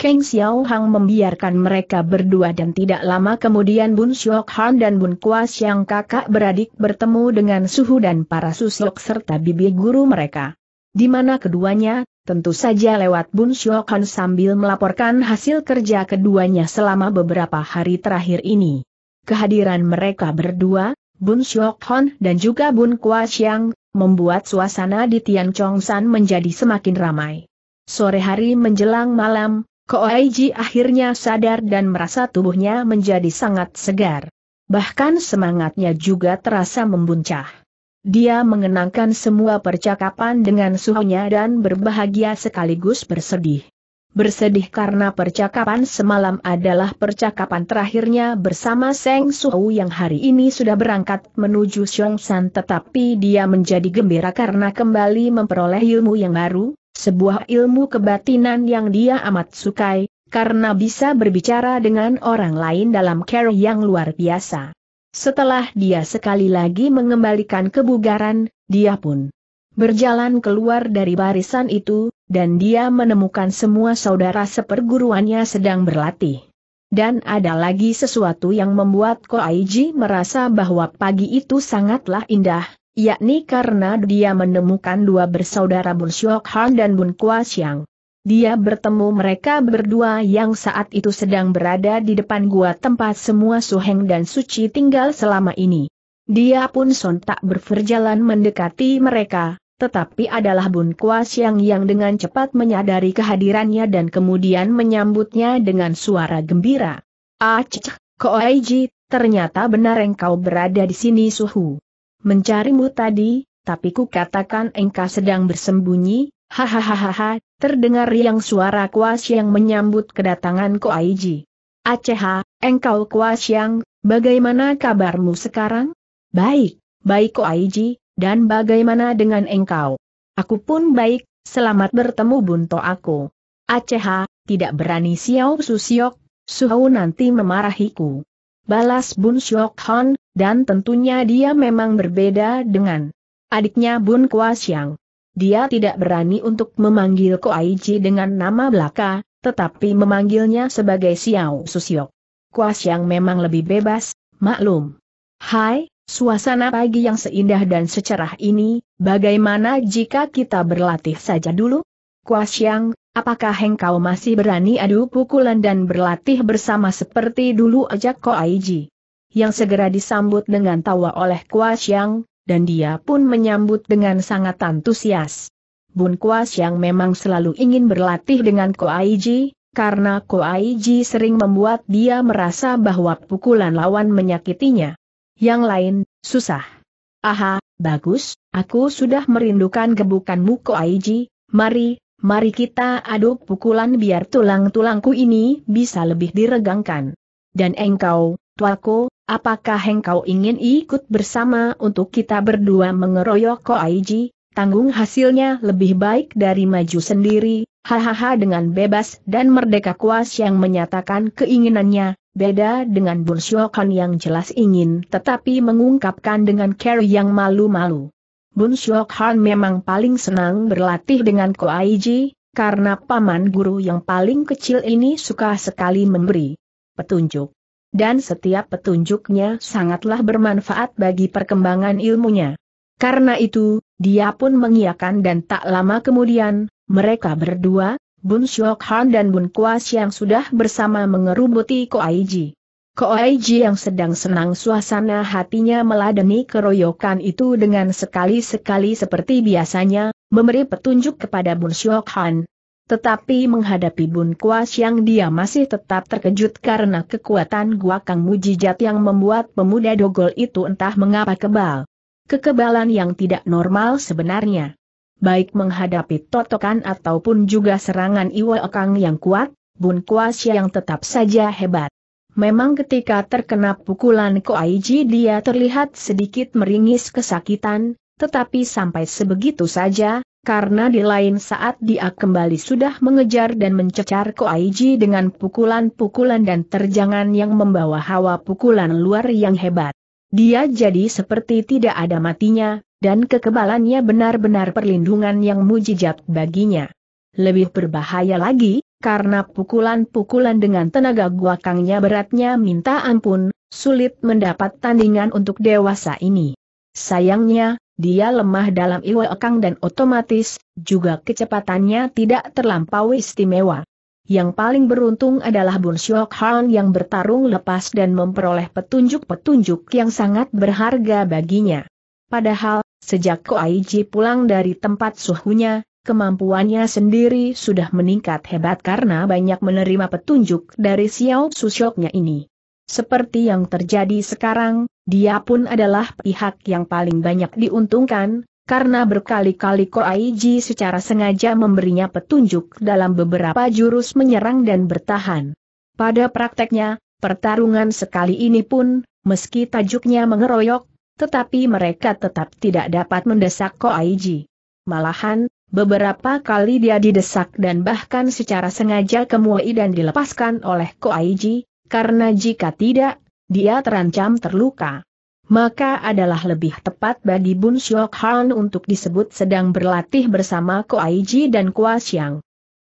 Kang Xiao Hang membiarkan mereka berdua dan tidak lama kemudian Bun Shok Han dan Bun Kua Siang kakak beradik bertemu dengan Suhu dan para susuk serta bibi guru mereka. Di mana keduanya, tentu saja lewat Bun Shok Han sambil melaporkan hasil kerja keduanya selama beberapa hari terakhir ini. Kehadiran mereka berdua, Bun Shok dan juga Bun Kwa Xiang, membuat suasana di Tian Chong menjadi semakin ramai. Sore hari menjelang malam, Koaiji akhirnya sadar dan merasa tubuhnya menjadi sangat segar. Bahkan semangatnya juga terasa membuncah. Dia mengenangkan semua percakapan dengan suhunya dan berbahagia sekaligus bersedih bersedih karena percakapan semalam adalah percakapan terakhirnya bersama Seng Suhu yang hari ini sudah berangkat menuju Xiongsan tetapi dia menjadi gembira karena kembali memperoleh ilmu yang baru, sebuah ilmu kebatinan yang dia amat sukai, karena bisa berbicara dengan orang lain dalam care yang luar biasa. Setelah dia sekali lagi mengembalikan kebugaran, dia pun berjalan keluar dari barisan itu, dan dia menemukan semua saudara seperguruannya sedang berlatih. Dan ada lagi sesuatu yang membuat Ko Koaiji merasa bahwa pagi itu sangatlah indah, yakni karena dia menemukan dua bersaudara Bun Syok Han dan Bun Kwa Siang. Dia bertemu mereka berdua yang saat itu sedang berada di depan gua tempat semua Suheng dan Suci tinggal selama ini. Dia pun sontak berperjalan mendekati mereka, tetapi adalah Bun Kuasiang yang dengan cepat menyadari kehadirannya dan kemudian menyambutnya dengan suara gembira. Aceh, ah, Koeji, ternyata benar engkau berada di sini suhu. Mencarimu tadi, tapi ku katakan engkau sedang bersembunyi, hahaha, terdengar yang suara Kuasiang Siang menyambut kedatangan Koeji. Aceha, engkau Kuasiang, Siang, bagaimana kabarmu sekarang? Baik, baik Koaiji, dan bagaimana dengan engkau? Aku pun baik, selamat bertemu bunto aku. Aceh, tidak berani Xiao Susiok, Suhau nanti memarahiku. Balas Bun Siok Hon, dan tentunya dia memang berbeda dengan adiknya Bun Kuasiang. Dia tidak berani untuk memanggil Ko Aiji dengan nama belaka, tetapi memanggilnya sebagai Xiao Susiok. Kuasiang memang lebih bebas, maklum. Hai, Suasana pagi yang seindah dan secerah ini, bagaimana jika kita berlatih saja dulu? Kuasyang, apakah engkau masih berani adu pukulan dan berlatih bersama seperti dulu ajak Ko Aiji? Yang segera disambut dengan tawa oleh Kuasyang, dan dia pun menyambut dengan sangat antusias. Bun Kuasyang memang selalu ingin berlatih dengan Ko Aiji, karena Ko Aiji sering membuat dia merasa bahwa pukulan lawan menyakitinya yang lain, susah. Aha, bagus, aku sudah merindukan gebukanmu Ko Aiji. mari, mari kita aduk pukulan biar tulang-tulangku ini bisa lebih diregangkan. Dan engkau, tuaku, apakah engkau ingin ikut bersama untuk kita berdua mengeroyok Ko Aiji? Tanggung hasilnya lebih baik dari maju sendiri, hahaha dengan bebas dan merdeka kuas yang menyatakan keinginannya, Beda dengan Bun yang jelas ingin tetapi mengungkapkan dengan care yang malu-malu. Bun Shokan memang paling senang berlatih dengan Koaiji, karena paman guru yang paling kecil ini suka sekali memberi petunjuk. Dan setiap petunjuknya sangatlah bermanfaat bagi perkembangan ilmunya. Karena itu, dia pun mengiakan dan tak lama kemudian, mereka berdua, Bun Shok Han dan Bun Kuas yang sudah bersama mengerubuti Ko Koaiji. Koaiji yang sedang senang suasana hatinya meladeni keroyokan itu dengan sekali-sekali seperti biasanya, memberi petunjuk kepada Bun Shok Han. Tetapi menghadapi Bun Kuas yang dia masih tetap terkejut karena kekuatan Gua guakang mujijat yang membuat pemuda dogol itu entah mengapa kebal. Kekebalan yang tidak normal sebenarnya baik menghadapi totokan ataupun juga serangan Iwa Okang yang kuat, Bun Kuasya yang tetap saja hebat. Memang ketika terkena pukulan Ko Aiji dia terlihat sedikit meringis kesakitan, tetapi sampai sebegitu saja, karena di lain saat dia kembali sudah mengejar dan mencecar Ko Aiji dengan pukulan-pukulan dan terjangan yang membawa hawa pukulan luar yang hebat. Dia jadi seperti tidak ada matinya, dan kekebalannya benar-benar perlindungan yang mujijat baginya. Lebih berbahaya lagi, karena pukulan-pukulan dengan tenaga guakangnya beratnya minta ampun, sulit mendapat tandingan untuk dewasa ini. Sayangnya, dia lemah dalam iwa ekang dan otomatis, juga kecepatannya tidak terlampau istimewa. Yang paling beruntung adalah Bun Shiok Han yang bertarung lepas dan memperoleh petunjuk-petunjuk yang sangat berharga baginya. Padahal, Sejak Ko Aiji pulang dari tempat suhunya, kemampuannya sendiri sudah meningkat hebat karena banyak menerima petunjuk dari Xiao Susyoknya ini. Seperti yang terjadi sekarang, dia pun adalah pihak yang paling banyak diuntungkan, karena berkali-kali Ko Aiji secara sengaja memberinya petunjuk dalam beberapa jurus menyerang dan bertahan. Pada prakteknya, pertarungan sekali ini pun, meski tajuknya mengeroyok, tetapi mereka tetap tidak dapat mendesak Ko Koaiji. Malahan, beberapa kali dia didesak dan bahkan secara sengaja kemui dan dilepaskan oleh Ko Koaiji, karena jika tidak, dia terancam terluka. Maka adalah lebih tepat bagi Bun Syok Han untuk disebut sedang berlatih bersama Ko Koaiji dan Kua Xiang.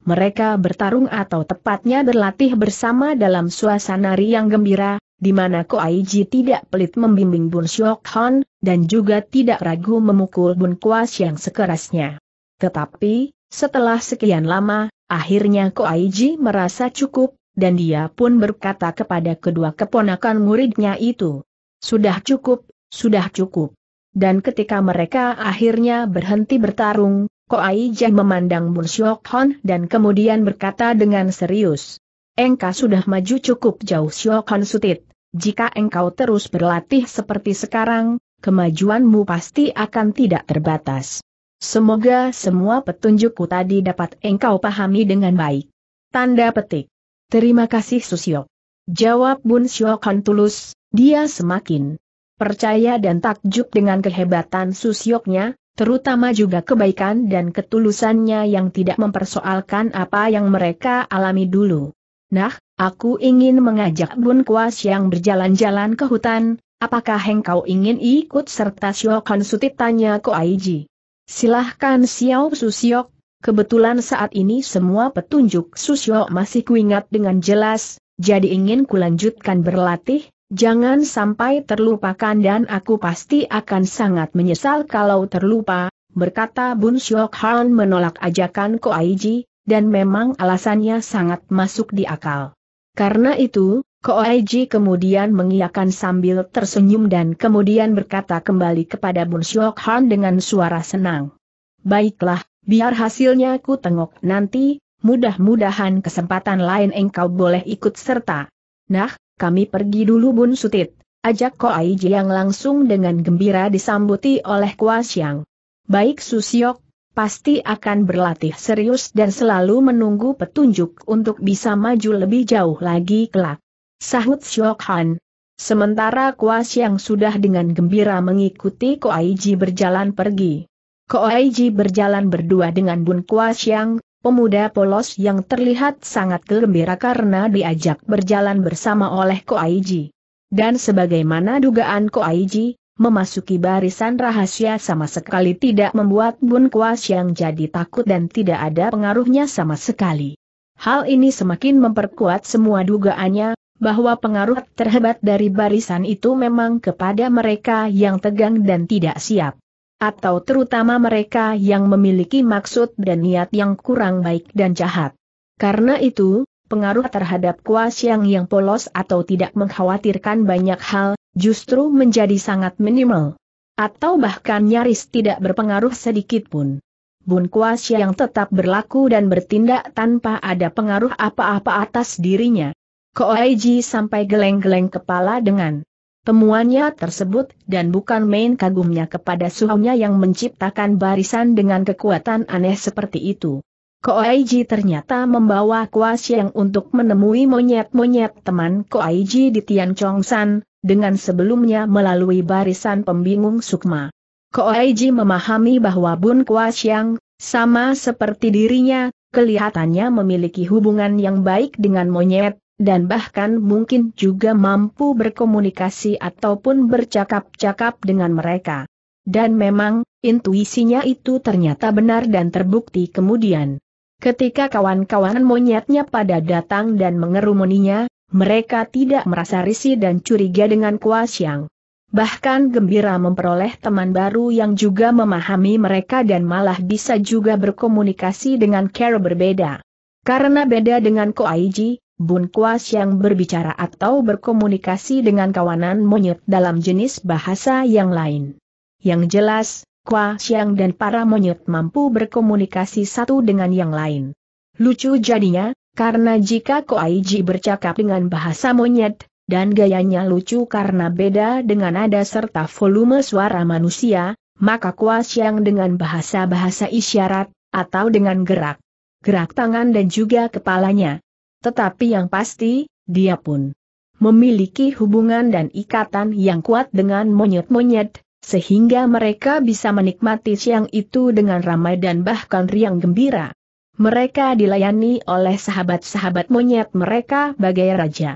Mereka bertarung atau tepatnya berlatih bersama dalam suasana riang gembira, di mana Ko Aiji tidak pelit membimbing Bun Syok Han, dan juga tidak ragu memukul Bun Kuas yang sekerasnya. Tetapi, setelah sekian lama, akhirnya Ko Aiji merasa cukup, dan dia pun berkata kepada kedua keponakan muridnya itu, Sudah cukup, sudah cukup. Dan ketika mereka akhirnya berhenti bertarung, Ko Aiji memandang Bun Syok Han dan kemudian berkata dengan serius, Engkau sudah maju cukup jauh Syok Han Sutit jika engkau terus berlatih seperti sekarang, kemajuanmu pasti akan tidak terbatas. Semoga semua petunjukku tadi dapat engkau pahami dengan baik. Tanda petik. Terima kasih Susio. Jawab Bun Syokon tulus, dia semakin percaya dan takjub dengan kehebatan Susyoknya, terutama juga kebaikan dan ketulusannya yang tidak mempersoalkan apa yang mereka alami dulu. Nah, aku ingin mengajak Bun Kuas yang berjalan-jalan ke hutan, apakah engkau ingin ikut serta Siokon Sutit tanya Aiji. Silahkan Xiao Susiok, kebetulan saat ini semua petunjuk Susiok masih kuingat dengan jelas, jadi ingin kulanjutkan berlatih, jangan sampai terlupakan dan aku pasti akan sangat menyesal kalau terlupa, berkata Bun Siok Han menolak ajakan Ko Aiji dan memang alasannya sangat masuk di akal. Karena itu, Koeji kemudian mengiyakan sambil tersenyum dan kemudian berkata kembali kepada Bun Syok Han dengan suara senang. Baiklah, biar hasilnya ku tengok nanti, mudah-mudahan kesempatan lain engkau boleh ikut serta. Nah, kami pergi dulu Bun Sutit. Ajak Koaiji yang langsung dengan gembira disambuti oleh Kuasiang. Baik Susiok, pasti akan berlatih serius dan selalu menunggu petunjuk untuk bisa maju lebih jauh lagi kelak. Sahut Syok Han. Sementara Kuas yang sudah dengan gembira mengikuti Koaiji berjalan pergi. Koaiji berjalan berdua dengan Bun Kuas yang, pemuda polos yang terlihat sangat gembira karena diajak berjalan bersama oleh Koaiji. Dan sebagaimana dugaan Koaiji, memasuki barisan rahasia sama sekali tidak membuat Bun Kuas yang jadi takut dan tidak ada pengaruhnya sama sekali. Hal ini semakin memperkuat semua dugaannya, bahwa pengaruh terhebat dari barisan itu memang kepada mereka yang tegang dan tidak siap. Atau terutama mereka yang memiliki maksud dan niat yang kurang baik dan jahat. Karena itu, pengaruh terhadap kuas yang yang polos atau tidak mengkhawatirkan banyak hal, justru menjadi sangat minimal. Atau bahkan nyaris tidak berpengaruh sedikit pun. Bun Kuasya yang tetap berlaku dan bertindak tanpa ada pengaruh apa-apa atas dirinya. Koaiji sampai geleng-geleng kepala dengan temuannya tersebut dan bukan main kagumnya kepada suhunya yang menciptakan barisan dengan kekuatan aneh seperti itu. Koaiji ternyata membawa Kuasya yang untuk menemui monyet-monyet teman Koaiji di Tian Chong San, dengan sebelumnya melalui barisan pembingung Sukma. Koaiji memahami bahwa Bun Siang sama seperti dirinya, kelihatannya memiliki hubungan yang baik dengan monyet, dan bahkan mungkin juga mampu berkomunikasi ataupun bercakap-cakap dengan mereka. Dan memang, intuisinya itu ternyata benar dan terbukti kemudian. Ketika kawan-kawan monyetnya pada datang dan mengerumuninya, mereka tidak merasa risih dan curiga dengan yang Bahkan gembira memperoleh teman baru yang juga memahami mereka dan malah bisa juga berkomunikasi dengan cara berbeda. Karena beda dengan Koaiji, Bun Kuas yang berbicara atau berkomunikasi dengan kawanan monyet dalam jenis bahasa yang lain. Yang jelas, Kuas yang dan para monyet mampu berkomunikasi satu dengan yang lain. Lucu jadinya, karena jika ko Koaiji bercakap dengan bahasa monyet, dan gayanya lucu karena beda dengan nada serta volume suara manusia, maka yang dengan bahasa-bahasa isyarat, atau dengan gerak, gerak tangan dan juga kepalanya. Tetapi yang pasti, dia pun memiliki hubungan dan ikatan yang kuat dengan monyet-monyet, sehingga mereka bisa menikmati siang itu dengan ramai dan bahkan riang gembira. Mereka dilayani oleh sahabat-sahabat monyet mereka bagai raja.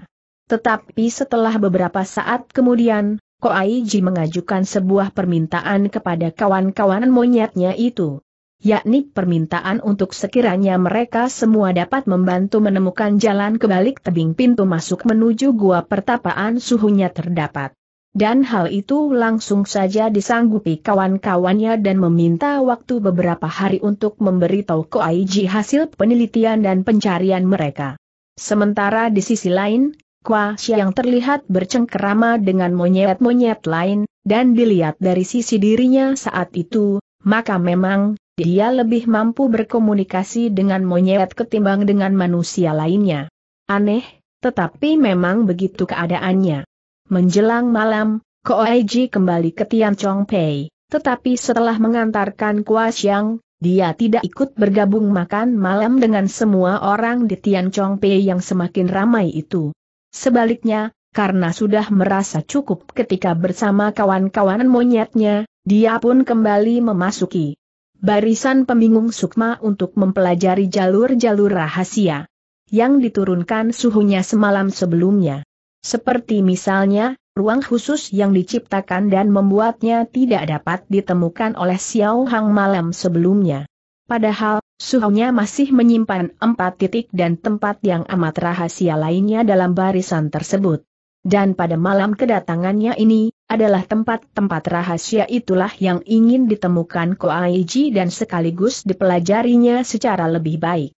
Tetapi setelah beberapa saat kemudian, Koaiji mengajukan sebuah permintaan kepada kawan-kawan monyetnya itu. Yakni permintaan untuk sekiranya mereka semua dapat membantu menemukan jalan ke balik tebing pintu masuk menuju gua pertapaan suhunya terdapat. Dan hal itu langsung saja disanggupi kawan-kawannya dan meminta waktu beberapa hari untuk memberitahu Aiji hasil penelitian dan pencarian mereka. Sementara di sisi lain, Kwa yang terlihat bercengkerama dengan monyet-monyet lain, dan dilihat dari sisi dirinya saat itu, maka memang, dia lebih mampu berkomunikasi dengan monyet ketimbang dengan manusia lainnya. Aneh, tetapi memang begitu keadaannya. Menjelang malam, Koeji kembali ke Tian Chong Pei, tetapi setelah mengantarkan Kuas Yang, dia tidak ikut bergabung makan malam dengan semua orang di Tian Chong Pei yang semakin ramai itu. Sebaliknya, karena sudah merasa cukup ketika bersama kawan-kawan monyetnya, dia pun kembali memasuki barisan pembingung Sukma untuk mempelajari jalur-jalur rahasia yang diturunkan suhunya semalam sebelumnya. Seperti misalnya, ruang khusus yang diciptakan dan membuatnya tidak dapat ditemukan oleh Xiao Hang malam sebelumnya. Padahal, suhunya masih menyimpan empat titik dan tempat yang amat rahasia lainnya dalam barisan tersebut. Dan pada malam kedatangannya ini, adalah tempat-tempat rahasia itulah yang ingin ditemukan Ko Aiji dan sekaligus dipelajarinya secara lebih baik.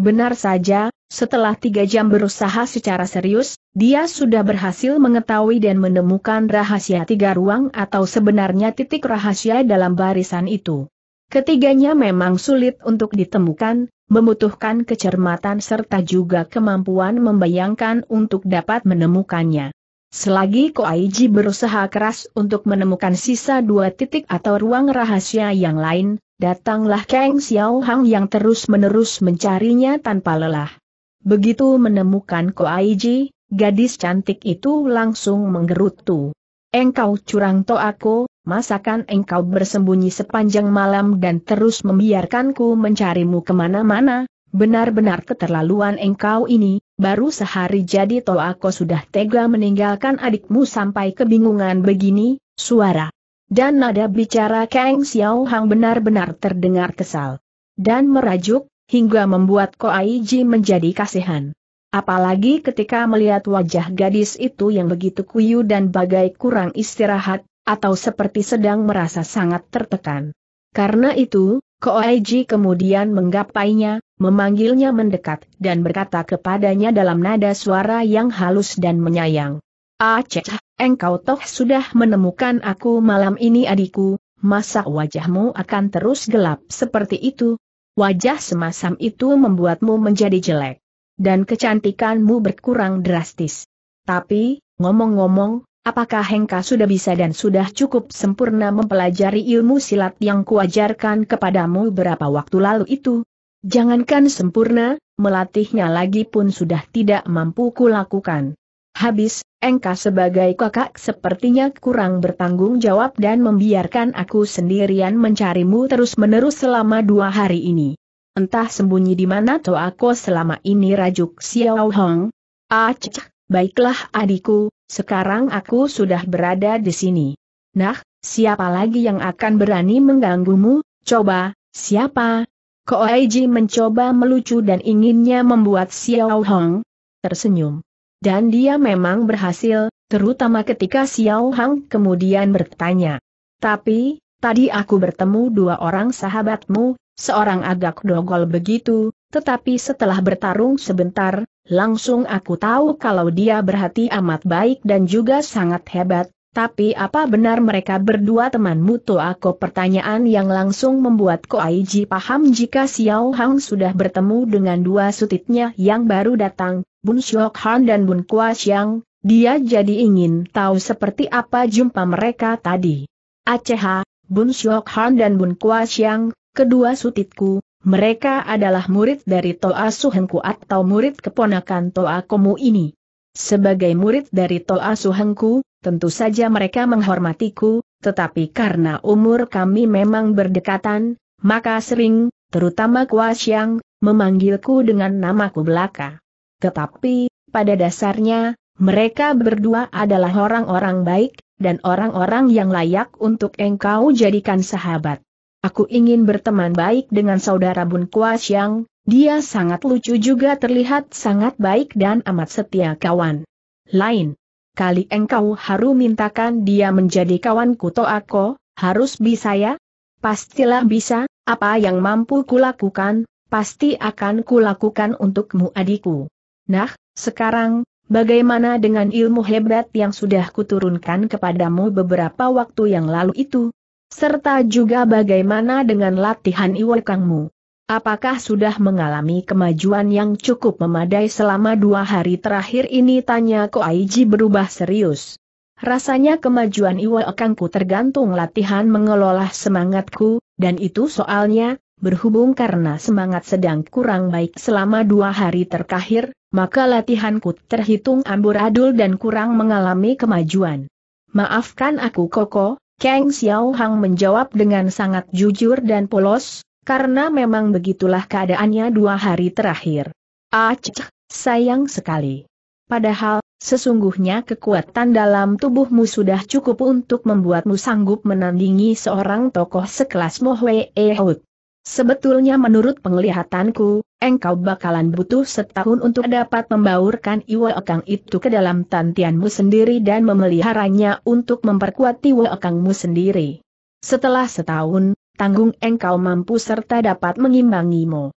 Benar saja, setelah tiga jam berusaha secara serius, dia sudah berhasil mengetahui dan menemukan rahasia tiga ruang atau sebenarnya titik rahasia dalam barisan itu. Ketiganya memang sulit untuk ditemukan, membutuhkan kecermatan serta juga kemampuan membayangkan untuk dapat menemukannya. Selagi Koaiji berusaha keras untuk menemukan sisa dua titik atau ruang rahasia yang lain, datanglah Kang Xiao Hang yang terus-menerus mencarinya tanpa lelah. Begitu menemukan Koaiji, Gadis cantik itu langsung menggerutu. Engkau curang to aku, masakan engkau bersembunyi sepanjang malam dan terus membiarkanku mencarimu kemana-mana, benar-benar keterlaluan engkau ini, baru sehari jadi to aku sudah tega meninggalkan adikmu sampai kebingungan begini, suara. Dan nada bicara Kang Xiao Hang benar-benar terdengar kesal. Dan merajuk, hingga membuat Ko Koaiji menjadi kasihan. Apalagi ketika melihat wajah gadis itu yang begitu kuyu dan bagai kurang istirahat, atau seperti sedang merasa sangat tertekan. Karena itu, Koaiji kemudian menggapainya, memanggilnya mendekat, dan berkata kepadanya dalam nada suara yang halus dan menyayang. Aceh, ah, engkau toh sudah menemukan aku malam ini adikku, masa wajahmu akan terus gelap seperti itu? Wajah semasam itu membuatmu menjadi jelek dan kecantikanmu berkurang drastis. Tapi, ngomong-ngomong, apakah Hengka sudah bisa dan sudah cukup sempurna mempelajari ilmu silat yang kuajarkan kepadamu berapa waktu lalu itu? Jangankan sempurna, melatihnya lagi pun sudah tidak mampu kulakukan. Habis, Engka sebagai kakak sepertinya kurang bertanggung jawab dan membiarkan aku sendirian mencarimu terus-menerus selama dua hari ini entah sembunyi di mana aku selama ini rajuk Xiao Hong. Aceh, baiklah adikku, sekarang aku sudah berada di sini. Nah, siapa lagi yang akan berani mengganggumu, coba, siapa? Koeji mencoba melucu dan inginnya membuat Xiao Hong tersenyum. Dan dia memang berhasil, terutama ketika Xiao Hong kemudian bertanya. Tapi, tadi aku bertemu dua orang sahabatmu, seorang agak dogol begitu, tetapi setelah bertarung sebentar, langsung aku tahu kalau dia berhati amat baik dan juga sangat hebat, tapi apa benar mereka berdua teman mutu aku pertanyaan yang langsung membuat aiji paham jika Xiao Hang sudah bertemu dengan dua sutitnya yang baru datang, Bun Shok Han dan Bun Kwa Xiang, dia jadi ingin tahu seperti apa jumpa mereka tadi. Aceh, Bun Shok Han dan Bun Kwa Xiang, kedua sutitku, mereka adalah murid dari Toa Suhengku atau murid keponakan Toa Komu ini. Sebagai murid dari Toa Suhengku, tentu saja mereka menghormatiku, tetapi karena umur kami memang berdekatan, maka sering, terutama Kuasiang, memanggilku dengan namaku belaka. Tetapi, pada dasarnya, mereka berdua adalah orang-orang baik, dan orang-orang yang layak untuk engkau jadikan sahabat. Aku ingin berteman baik dengan saudara Bun yang, dia sangat lucu juga terlihat sangat baik dan amat setia kawan. Lain kali engkau haru mintakan dia menjadi kawan kutu aku, harus bisa ya? Pastilah bisa, apa yang mampu kulakukan, pasti akan kulakukan untukmu adikku. Nah, sekarang, bagaimana dengan ilmu hebat yang sudah kuturunkan kepadamu beberapa waktu yang lalu itu? Serta juga bagaimana dengan latihan iwakangmu? Apakah sudah mengalami kemajuan yang cukup memadai selama dua hari terakhir ini? Tanya Ko Aiji berubah serius. Rasanya kemajuan iwakangku tergantung latihan mengelola semangatku, dan itu soalnya, berhubung karena semangat sedang kurang baik selama dua hari terakhir, maka latihanku terhitung amburadul dan kurang mengalami kemajuan. Maafkan aku Koko, Kang Xiao Hang menjawab dengan sangat jujur dan polos, karena memang begitulah keadaannya dua hari terakhir. Aceh, sayang sekali. Padahal, sesungguhnya kekuatan dalam tubuhmu sudah cukup untuk membuatmu sanggup menandingi seorang tokoh sekelas Mohwe Ehud. Sebetulnya menurut penglihatanku, engkau bakalan butuh setahun untuk dapat membaurkan Iwa Ekang itu ke dalam tantianmu sendiri dan memeliharanya untuk memperkuat Iwa Ekangmu sendiri. Setelah setahun, tanggung engkau mampu serta dapat mengimbangimu.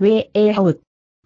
Hwe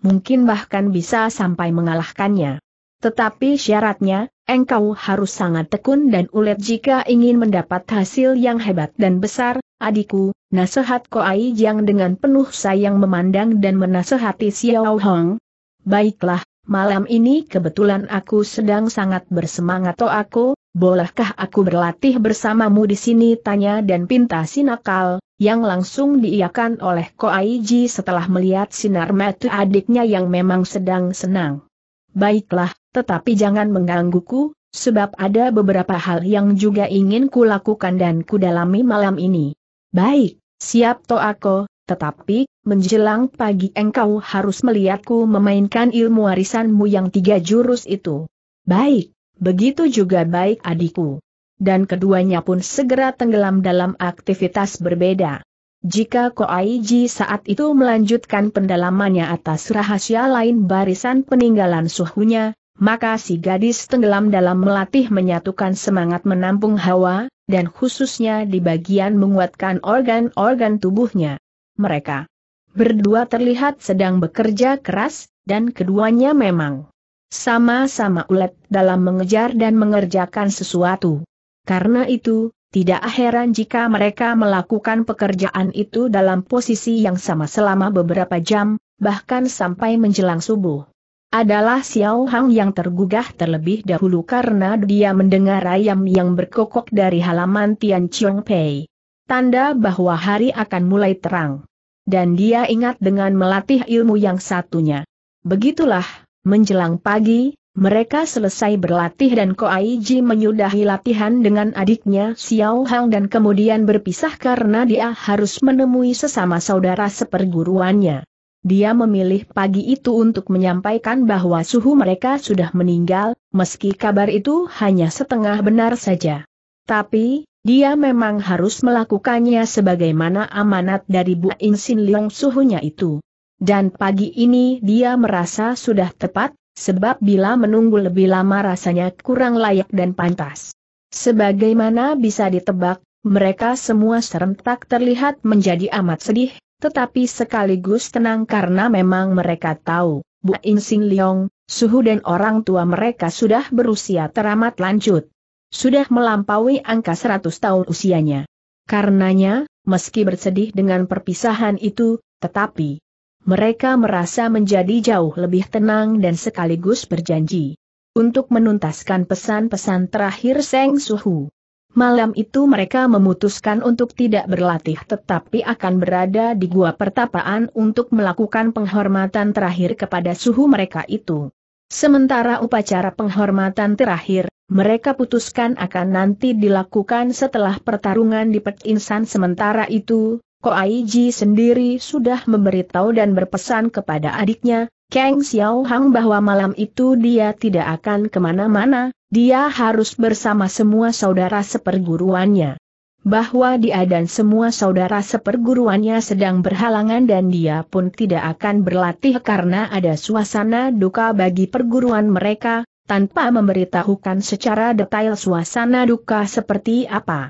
Mungkin bahkan bisa sampai mengalahkannya. Tetapi syaratnya, engkau harus sangat tekun dan ulet jika ingin mendapat hasil yang hebat dan besar, adikku, nasihat Koai yang dengan penuh sayang memandang dan menasehati Xiao Hong. Baiklah, malam ini kebetulan aku sedang sangat bersemangat to oh, aku, bolehkah aku berlatih bersamamu di sini tanya dan pinta sinakal, yang langsung diiakan oleh Koai Ji setelah melihat sinar mata adiknya yang memang sedang senang. Baiklah, tetapi jangan menggangguku, sebab ada beberapa hal yang juga ingin kulakukan dan kudalami malam ini. Baik, siap to aku, tetapi, menjelang pagi engkau harus melihatku memainkan ilmu warisanmu yang tiga jurus itu. Baik, begitu juga baik adikku. Dan keduanya pun segera tenggelam dalam aktivitas berbeda. Jika Koaiji saat itu melanjutkan pendalamannya atas rahasia lain barisan peninggalan suhunya, maka si gadis tenggelam dalam melatih menyatukan semangat menampung hawa, dan khususnya di bagian menguatkan organ-organ tubuhnya. Mereka berdua terlihat sedang bekerja keras, dan keduanya memang sama-sama ulet dalam mengejar dan mengerjakan sesuatu. Karena itu, tidak heran jika mereka melakukan pekerjaan itu dalam posisi yang sama selama beberapa jam, bahkan sampai menjelang subuh. Adalah Xiao Hang yang tergugah terlebih dahulu karena dia mendengar ayam yang berkokok dari halaman Tian Chiong Pei. Tanda bahwa hari akan mulai terang. Dan dia ingat dengan melatih ilmu yang satunya. Begitulah, menjelang pagi, mereka selesai berlatih dan Koaiji menyudahi latihan dengan adiknya Xiao Hang dan kemudian berpisah karena dia harus menemui sesama saudara seperguruannya. Dia memilih pagi itu untuk menyampaikan bahwa suhu mereka sudah meninggal, meski kabar itu hanya setengah benar saja. Tapi, dia memang harus melakukannya sebagaimana amanat dari Bu Insin Leong suhunya itu. Dan pagi ini dia merasa sudah tepat, sebab bila menunggu lebih lama rasanya kurang layak dan pantas. Sebagaimana bisa ditebak, mereka semua serentak terlihat menjadi amat sedih, tetapi sekaligus tenang karena memang mereka tahu, Bu Insing Liong, suhu dan orang tua mereka sudah berusia teramat lanjut. Sudah melampaui angka 100 tahun usianya. Karenanya, meski bersedih dengan perpisahan itu, tetapi, mereka merasa menjadi jauh lebih tenang dan sekaligus berjanji untuk menuntaskan pesan-pesan terakhir Seng Suhu. Malam itu mereka memutuskan untuk tidak berlatih tetapi akan berada di gua pertapaan untuk melakukan penghormatan terakhir kepada suhu mereka itu. Sementara upacara penghormatan terakhir, mereka putuskan akan nanti dilakukan setelah pertarungan di Pet Insan sementara itu, Ko Aiji sendiri sudah memberitahu dan berpesan kepada adiknya, Kang Xiao Hang bahwa malam itu dia tidak akan kemana-mana, dia harus bersama semua saudara seperguruannya. Bahwa dia dan semua saudara seperguruannya sedang berhalangan dan dia pun tidak akan berlatih karena ada suasana duka bagi perguruan mereka, tanpa memberitahukan secara detail suasana duka seperti apa.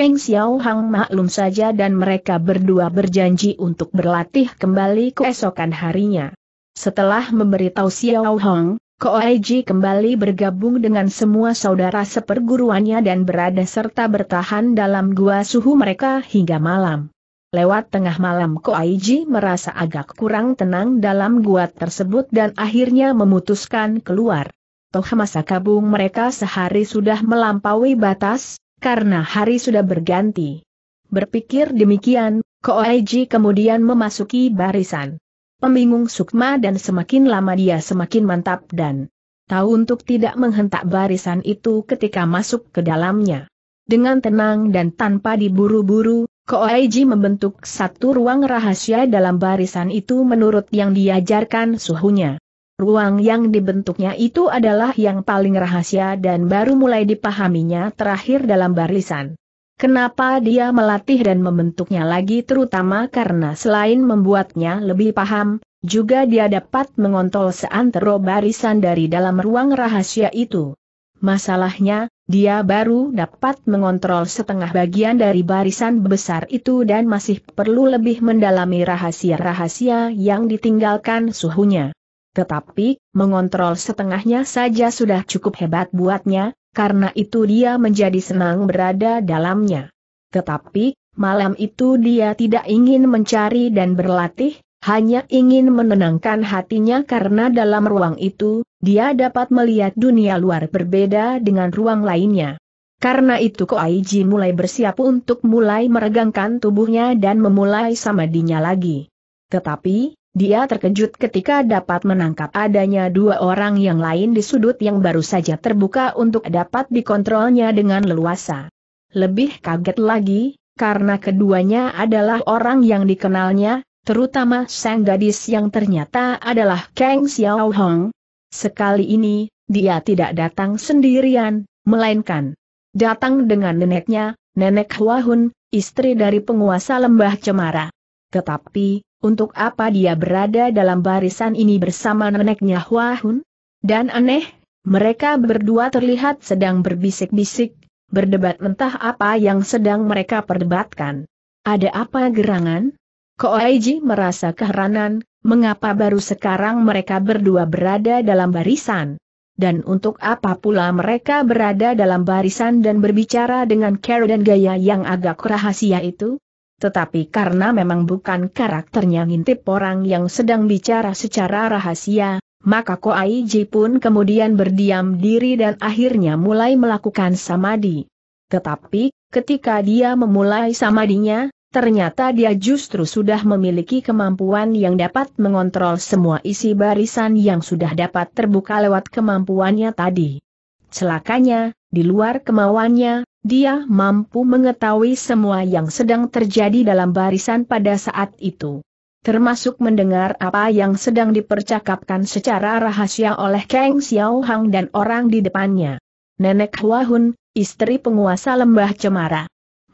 Keng Xiao Hang maklum saja dan mereka berdua berjanji untuk berlatih kembali keesokan harinya. Setelah memberitahu Xiao Hang, Koaiji kembali bergabung dengan semua saudara seperguruannya dan berada serta bertahan dalam gua suhu mereka hingga malam. Lewat tengah malam Koaiji merasa agak kurang tenang dalam gua tersebut dan akhirnya memutuskan keluar. Toh masa kabung mereka sehari sudah melampaui batas, karena hari sudah berganti. Berpikir demikian, Koaiji kemudian memasuki barisan. Pembingung Sukma dan semakin lama dia semakin mantap dan tahu untuk tidak menghentak barisan itu ketika masuk ke dalamnya. Dengan tenang dan tanpa diburu-buru, Koaiji membentuk satu ruang rahasia dalam barisan itu menurut yang diajarkan suhunya. Ruang yang dibentuknya itu adalah yang paling rahasia dan baru mulai dipahaminya terakhir dalam barisan. Kenapa dia melatih dan membentuknya lagi terutama karena selain membuatnya lebih paham, juga dia dapat mengontrol seantero barisan dari dalam ruang rahasia itu. Masalahnya, dia baru dapat mengontrol setengah bagian dari barisan besar itu dan masih perlu lebih mendalami rahasia-rahasia yang ditinggalkan suhunya. Tetapi, mengontrol setengahnya saja sudah cukup hebat buatnya, karena itu dia menjadi senang berada dalamnya. Tetapi, malam itu dia tidak ingin mencari dan berlatih, hanya ingin menenangkan hatinya karena dalam ruang itu, dia dapat melihat dunia luar berbeda dengan ruang lainnya. Karena itu Ko Aiji mulai bersiap untuk mulai meregangkan tubuhnya dan memulai samadinya lagi. Tetapi, dia terkejut ketika dapat menangkap adanya dua orang yang lain di sudut yang baru saja terbuka untuk dapat dikontrolnya dengan leluasa. Lebih kaget lagi, karena keduanya adalah orang yang dikenalnya, terutama sang gadis yang ternyata adalah Kang Xiao Hong. Sekali ini, dia tidak datang sendirian, melainkan datang dengan neneknya, nenek Hua istri dari penguasa lembah Cemara. Tetapi, untuk apa dia berada dalam barisan ini bersama neneknya Hua Hun? Dan aneh, mereka berdua terlihat sedang berbisik-bisik, berdebat entah apa yang sedang mereka perdebatkan. Ada apa gerangan? Ko Koaiji merasa keheranan, mengapa baru sekarang mereka berdua berada dalam barisan? Dan untuk apa pula mereka berada dalam barisan dan berbicara dengan cara dan gaya yang agak rahasia itu? Tetapi karena memang bukan karakternya ngintip orang yang sedang bicara secara rahasia, maka Ko Koaiji pun kemudian berdiam diri dan akhirnya mulai melakukan samadhi. Tetapi, ketika dia memulai samadinya, ternyata dia justru sudah memiliki kemampuan yang dapat mengontrol semua isi barisan yang sudah dapat terbuka lewat kemampuannya tadi. Celakanya, di luar kemauannya, dia mampu mengetahui semua yang sedang terjadi dalam barisan pada saat itu. Termasuk mendengar apa yang sedang dipercakapkan secara rahasia oleh Kang Xiao Hang dan orang di depannya. Nenek Hua Hun, istri penguasa lembah Cemara.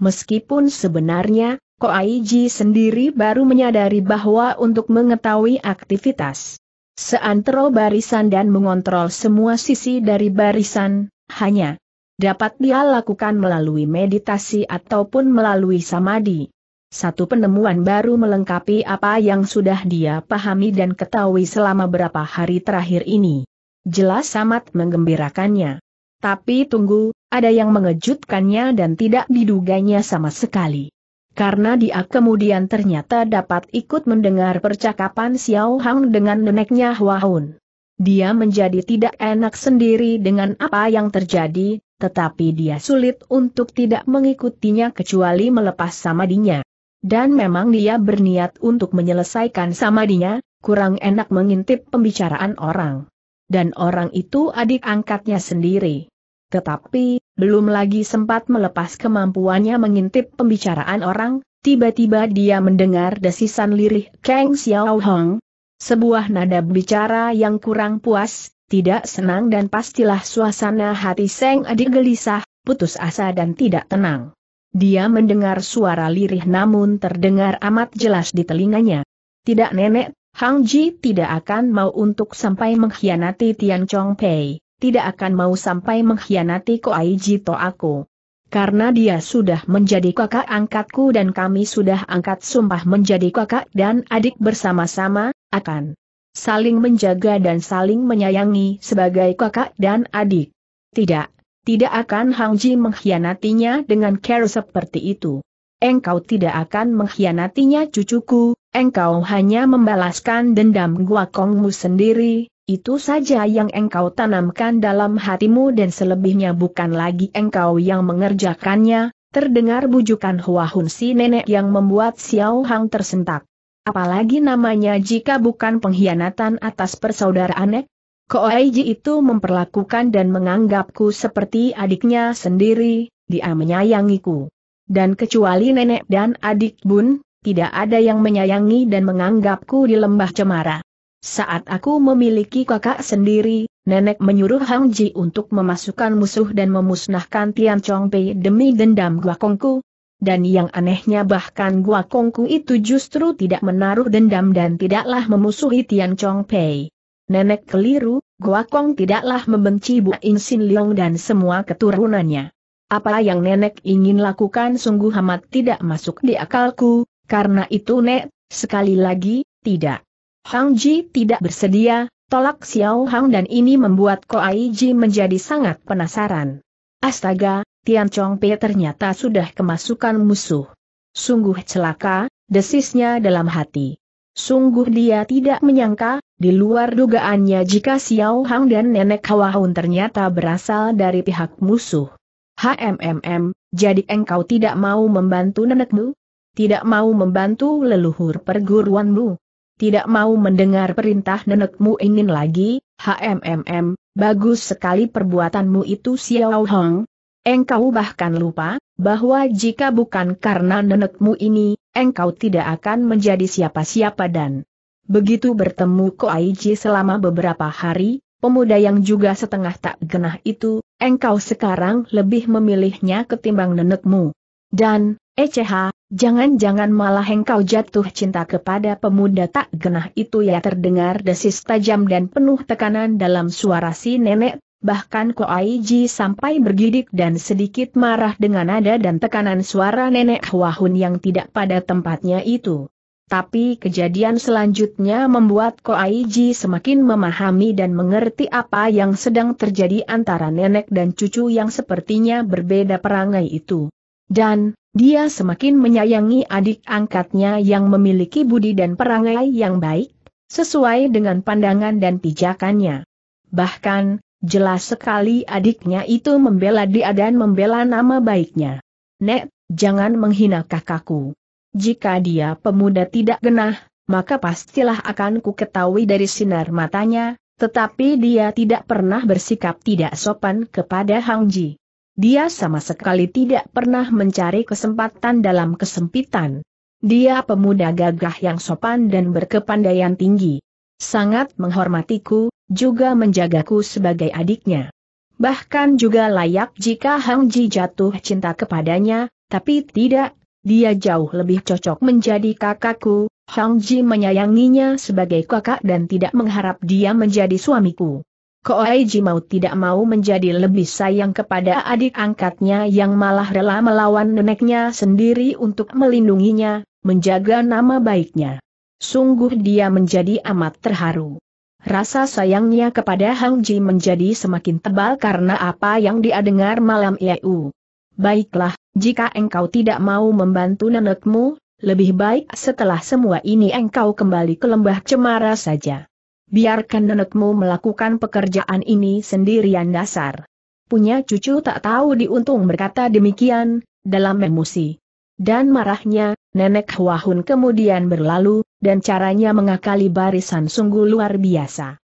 Meskipun sebenarnya, Ko Ji sendiri baru menyadari bahwa untuk mengetahui aktivitas seantero barisan dan mengontrol semua sisi dari barisan, hanya dapat dia lakukan melalui meditasi ataupun melalui samadhi. Satu penemuan baru melengkapi apa yang sudah dia pahami dan ketahui selama berapa hari terakhir ini. Jelas amat menggembirakannya. Tapi tunggu, ada yang mengejutkannya dan tidak diduganya sama sekali. Karena dia kemudian ternyata dapat ikut mendengar percakapan Xiao Hang dengan neneknya Hua Hun. Dia menjadi tidak enak sendiri dengan apa yang terjadi, tetapi dia sulit untuk tidak mengikutinya kecuali melepas samadinya. Dan memang dia berniat untuk menyelesaikan samadinya, kurang enak mengintip pembicaraan orang. Dan orang itu adik angkatnya sendiri. Tetapi, belum lagi sempat melepas kemampuannya mengintip pembicaraan orang, tiba-tiba dia mendengar desisan lirih Kang Xiao Hong. Sebuah nada bicara yang kurang puas, tidak senang dan pastilah suasana hati Seng Adik gelisah, putus asa dan tidak tenang. Dia mendengar suara lirih namun terdengar amat jelas di telinganya. Tidak nenek, Hang Ji tidak akan mau untuk sampai mengkhianati Tian Chong Pei, tidak akan mau sampai mengkhianati Ko Ai Ji To aku. Karena dia sudah menjadi kakak angkatku dan kami sudah angkat sumpah menjadi kakak dan adik bersama-sama, akan saling menjaga dan saling menyayangi sebagai kakak dan adik. Tidak, tidak akan Hang Ji mengkhianatinya dengan care seperti itu. Engkau tidak akan mengkhianatinya cucuku, engkau hanya membalaskan dendam Gua Kongmu sendiri, itu saja yang engkau tanamkan dalam hatimu dan selebihnya bukan lagi engkau yang mengerjakannya, terdengar bujukan Hua Hun si nenek yang membuat Xiao Hang tersentak. Apalagi namanya jika bukan pengkhianatan atas persaudaraan Koaiji itu memperlakukan dan menganggapku seperti adiknya sendiri, dia menyayangiku. Dan kecuali nenek dan adik Bun, tidak ada yang menyayangi dan menganggapku di lembah cemara. Saat aku memiliki kakak sendiri, nenek menyuruh Hang Ji untuk memasukkan musuh dan memusnahkan Tian Chong Pei demi dendam guakongku, dan yang anehnya bahkan Gua Kongku itu justru tidak menaruh dendam dan tidaklah memusuhi Tian Chong Pei. Nenek keliru, Gua Kong tidaklah membenci Bu In Sin Leong dan semua keturunannya. Apa yang nenek ingin lakukan sungguh amat tidak masuk di akalku, karena itu nek, sekali lagi, tidak. Hang Ji tidak bersedia, tolak Xiao Hang dan ini membuat Ko Ai Ji menjadi sangat penasaran. Astaga, Tian Chong Pei ternyata sudah kemasukan musuh. Sungguh celaka, desisnya dalam hati. Sungguh dia tidak menyangka, di luar dugaannya jika Xiao Hang dan Nenek Hawahun ternyata berasal dari pihak musuh. HMMM, jadi engkau tidak mau membantu nenekmu? Tidak mau membantu leluhur perguruanmu? Tidak mau mendengar perintah nenekmu ingin lagi, HMMM, bagus sekali perbuatanmu itu Xiao Hang, Engkau bahkan lupa, bahwa jika bukan karena nenekmu ini, engkau tidak akan menjadi siapa-siapa dan begitu bertemu Ko Koaiji selama beberapa hari, pemuda yang juga setengah tak genah itu, engkau sekarang lebih memilihnya ketimbang nenekmu. Dan, ECH, eh jangan-jangan malah engkau jatuh cinta kepada pemuda tak genah itu ya terdengar desis tajam dan penuh tekanan dalam suara si nenek Bahkan Koai Ji sampai bergidik dan sedikit marah dengan nada dan tekanan suara nenek Huahun yang tidak pada tempatnya itu. Tapi kejadian selanjutnya membuat Koai Ji semakin memahami dan mengerti apa yang sedang terjadi antara nenek dan cucu yang sepertinya berbeda perangai itu. Dan, dia semakin menyayangi adik angkatnya yang memiliki budi dan perangai yang baik, sesuai dengan pandangan dan pijakannya. Bahkan, Jelas sekali adiknya itu membela dia dan membela nama baiknya. Nek, jangan menghina kakakku. Jika dia pemuda tidak genah, maka pastilah akan ku ketahui dari sinar matanya, tetapi dia tidak pernah bersikap tidak sopan kepada Hang Ji. Dia sama sekali tidak pernah mencari kesempatan dalam kesempitan. Dia pemuda gagah yang sopan dan berkepandaian tinggi. Sangat menghormatiku, juga menjagaku sebagai adiknya. Bahkan juga layak jika Hang Ji jatuh cinta kepadanya, tapi tidak, dia jauh lebih cocok menjadi kakakku, Hang Ji menyayanginya sebagai kakak dan tidak mengharap dia menjadi suamiku. Koai Ji mau tidak mau menjadi lebih sayang kepada adik angkatnya yang malah rela melawan neneknya sendiri untuk melindunginya, menjaga nama baiknya. Sungguh dia menjadi amat terharu. Rasa sayangnya kepada Hang Ji menjadi semakin tebal karena apa yang dia dengar malam itu. Baiklah, jika engkau tidak mau membantu nenekmu, lebih baik setelah semua ini engkau kembali ke lembah cemara saja. Biarkan nenekmu melakukan pekerjaan ini sendirian dasar. Punya cucu tak tahu diuntung berkata demikian, dalam emosi. Dan marahnya, nenek Huahun kemudian berlalu, dan caranya mengakali barisan sungguh luar biasa.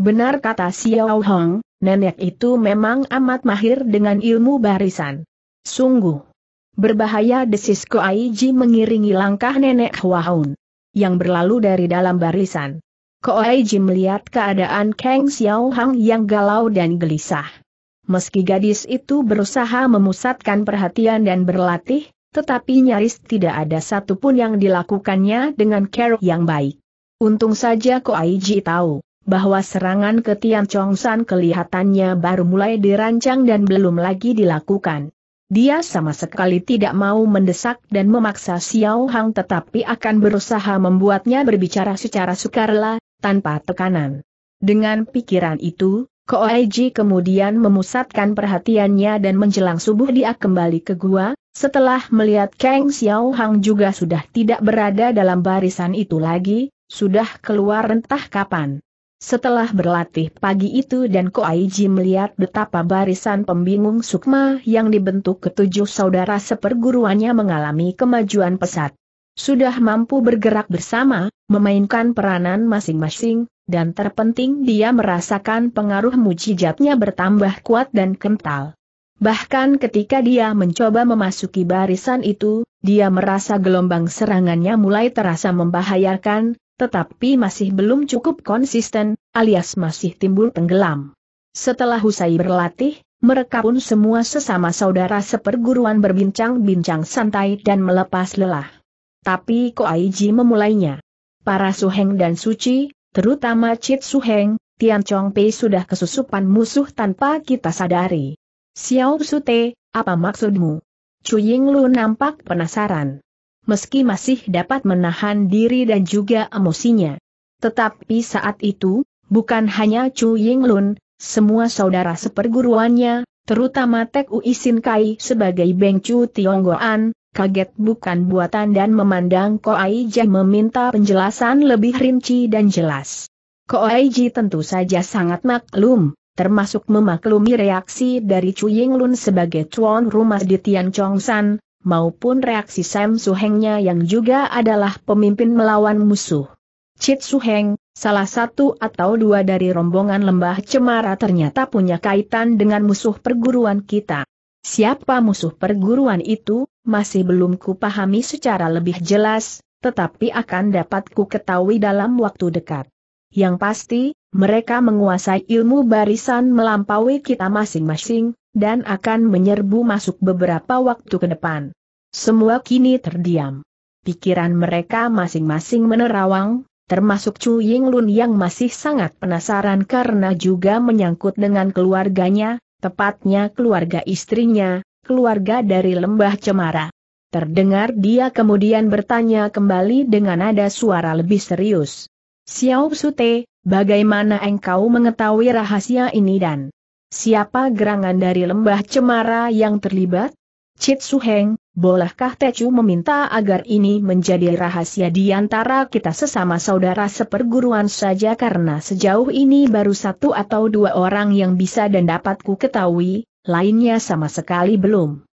Benar kata Xiao Hong, nenek itu memang amat mahir dengan ilmu barisan. Sungguh. Berbahaya desis Ji mengiringi langkah nenek Huahun. Yang berlalu dari dalam barisan. Ji melihat keadaan Kang Xiao Hang yang galau dan gelisah. Meski gadis itu berusaha memusatkan perhatian dan berlatih, tetapi nyaris tidak ada satupun yang dilakukannya dengan care yang baik. Untung saja Ko Aiji tahu bahwa serangan ke Tian Chongsan kelihatannya baru mulai dirancang dan belum lagi dilakukan. Dia sama sekali tidak mau mendesak dan memaksa Xiao Hang tetapi akan berusaha membuatnya berbicara secara sukarela, tanpa tekanan. Dengan pikiran itu, Ko Koaiji kemudian memusatkan perhatiannya dan menjelang subuh dia kembali ke gua, setelah melihat Kang Xiao Hang juga sudah tidak berada dalam barisan itu lagi, sudah keluar entah kapan. Setelah berlatih pagi itu dan Ko Koaiji melihat betapa barisan pembingung Sukma yang dibentuk ketujuh saudara seperguruannya mengalami kemajuan pesat. Sudah mampu bergerak bersama, memainkan peranan masing-masing, dan terpenting dia merasakan pengaruh mujijatnya bertambah kuat dan kental. Bahkan ketika dia mencoba memasuki barisan itu, dia merasa gelombang serangannya mulai terasa membahayakan, tetapi masih belum cukup konsisten, alias masih timbul tenggelam. Setelah usai berlatih, mereka pun semua sesama saudara seperguruan berbincang-bincang santai dan melepas lelah. Tapi Ko Koaiji memulainya. Para Suheng dan Suci, terutama Chit Suheng, Tian Chong Pei sudah kesusupan musuh tanpa kita sadari. Xiao Sute, apa maksudmu? Chu Lun nampak penasaran. Meski masih dapat menahan diri dan juga emosinya. Tetapi saat itu, bukan hanya Chu Lun, semua saudara seperguruannya, terutama Tek Ui Kai sebagai Beng Chu Tionggoan, kaget bukan buatan dan memandang Koai Jia meminta penjelasan lebih rinci dan jelas. Koai Ji tentu saja sangat maklum, termasuk memaklumi reaksi dari Chu Ying Lun sebagai tuan rumah di Tian San, maupun reaksi Sam Su Hengnya yang juga adalah pemimpin melawan musuh. Chit Heng, salah satu atau dua dari rombongan lembah cemara ternyata punya kaitan dengan musuh perguruan kita. Siapa musuh perguruan itu, masih belum kupahami secara lebih jelas, tetapi akan dapat ku ketahui dalam waktu dekat. Yang pasti, mereka menguasai ilmu barisan melampaui kita masing-masing, dan akan menyerbu masuk beberapa waktu ke depan. Semua kini terdiam. Pikiran mereka masing-masing menerawang, termasuk Chu Ying Lun yang masih sangat penasaran karena juga menyangkut dengan keluarganya, tepatnya keluarga istrinya, keluarga dari Lembah Cemara. Terdengar dia kemudian bertanya kembali dengan nada suara lebih serius. Xiao Sute, Bagaimana engkau mengetahui rahasia ini dan siapa gerangan dari lembah cemara yang terlibat? Cit Suheng, bolehkah Tecu meminta agar ini menjadi rahasia di antara kita sesama saudara seperguruan saja karena sejauh ini baru satu atau dua orang yang bisa dan dapatku ketahui, lainnya sama sekali belum.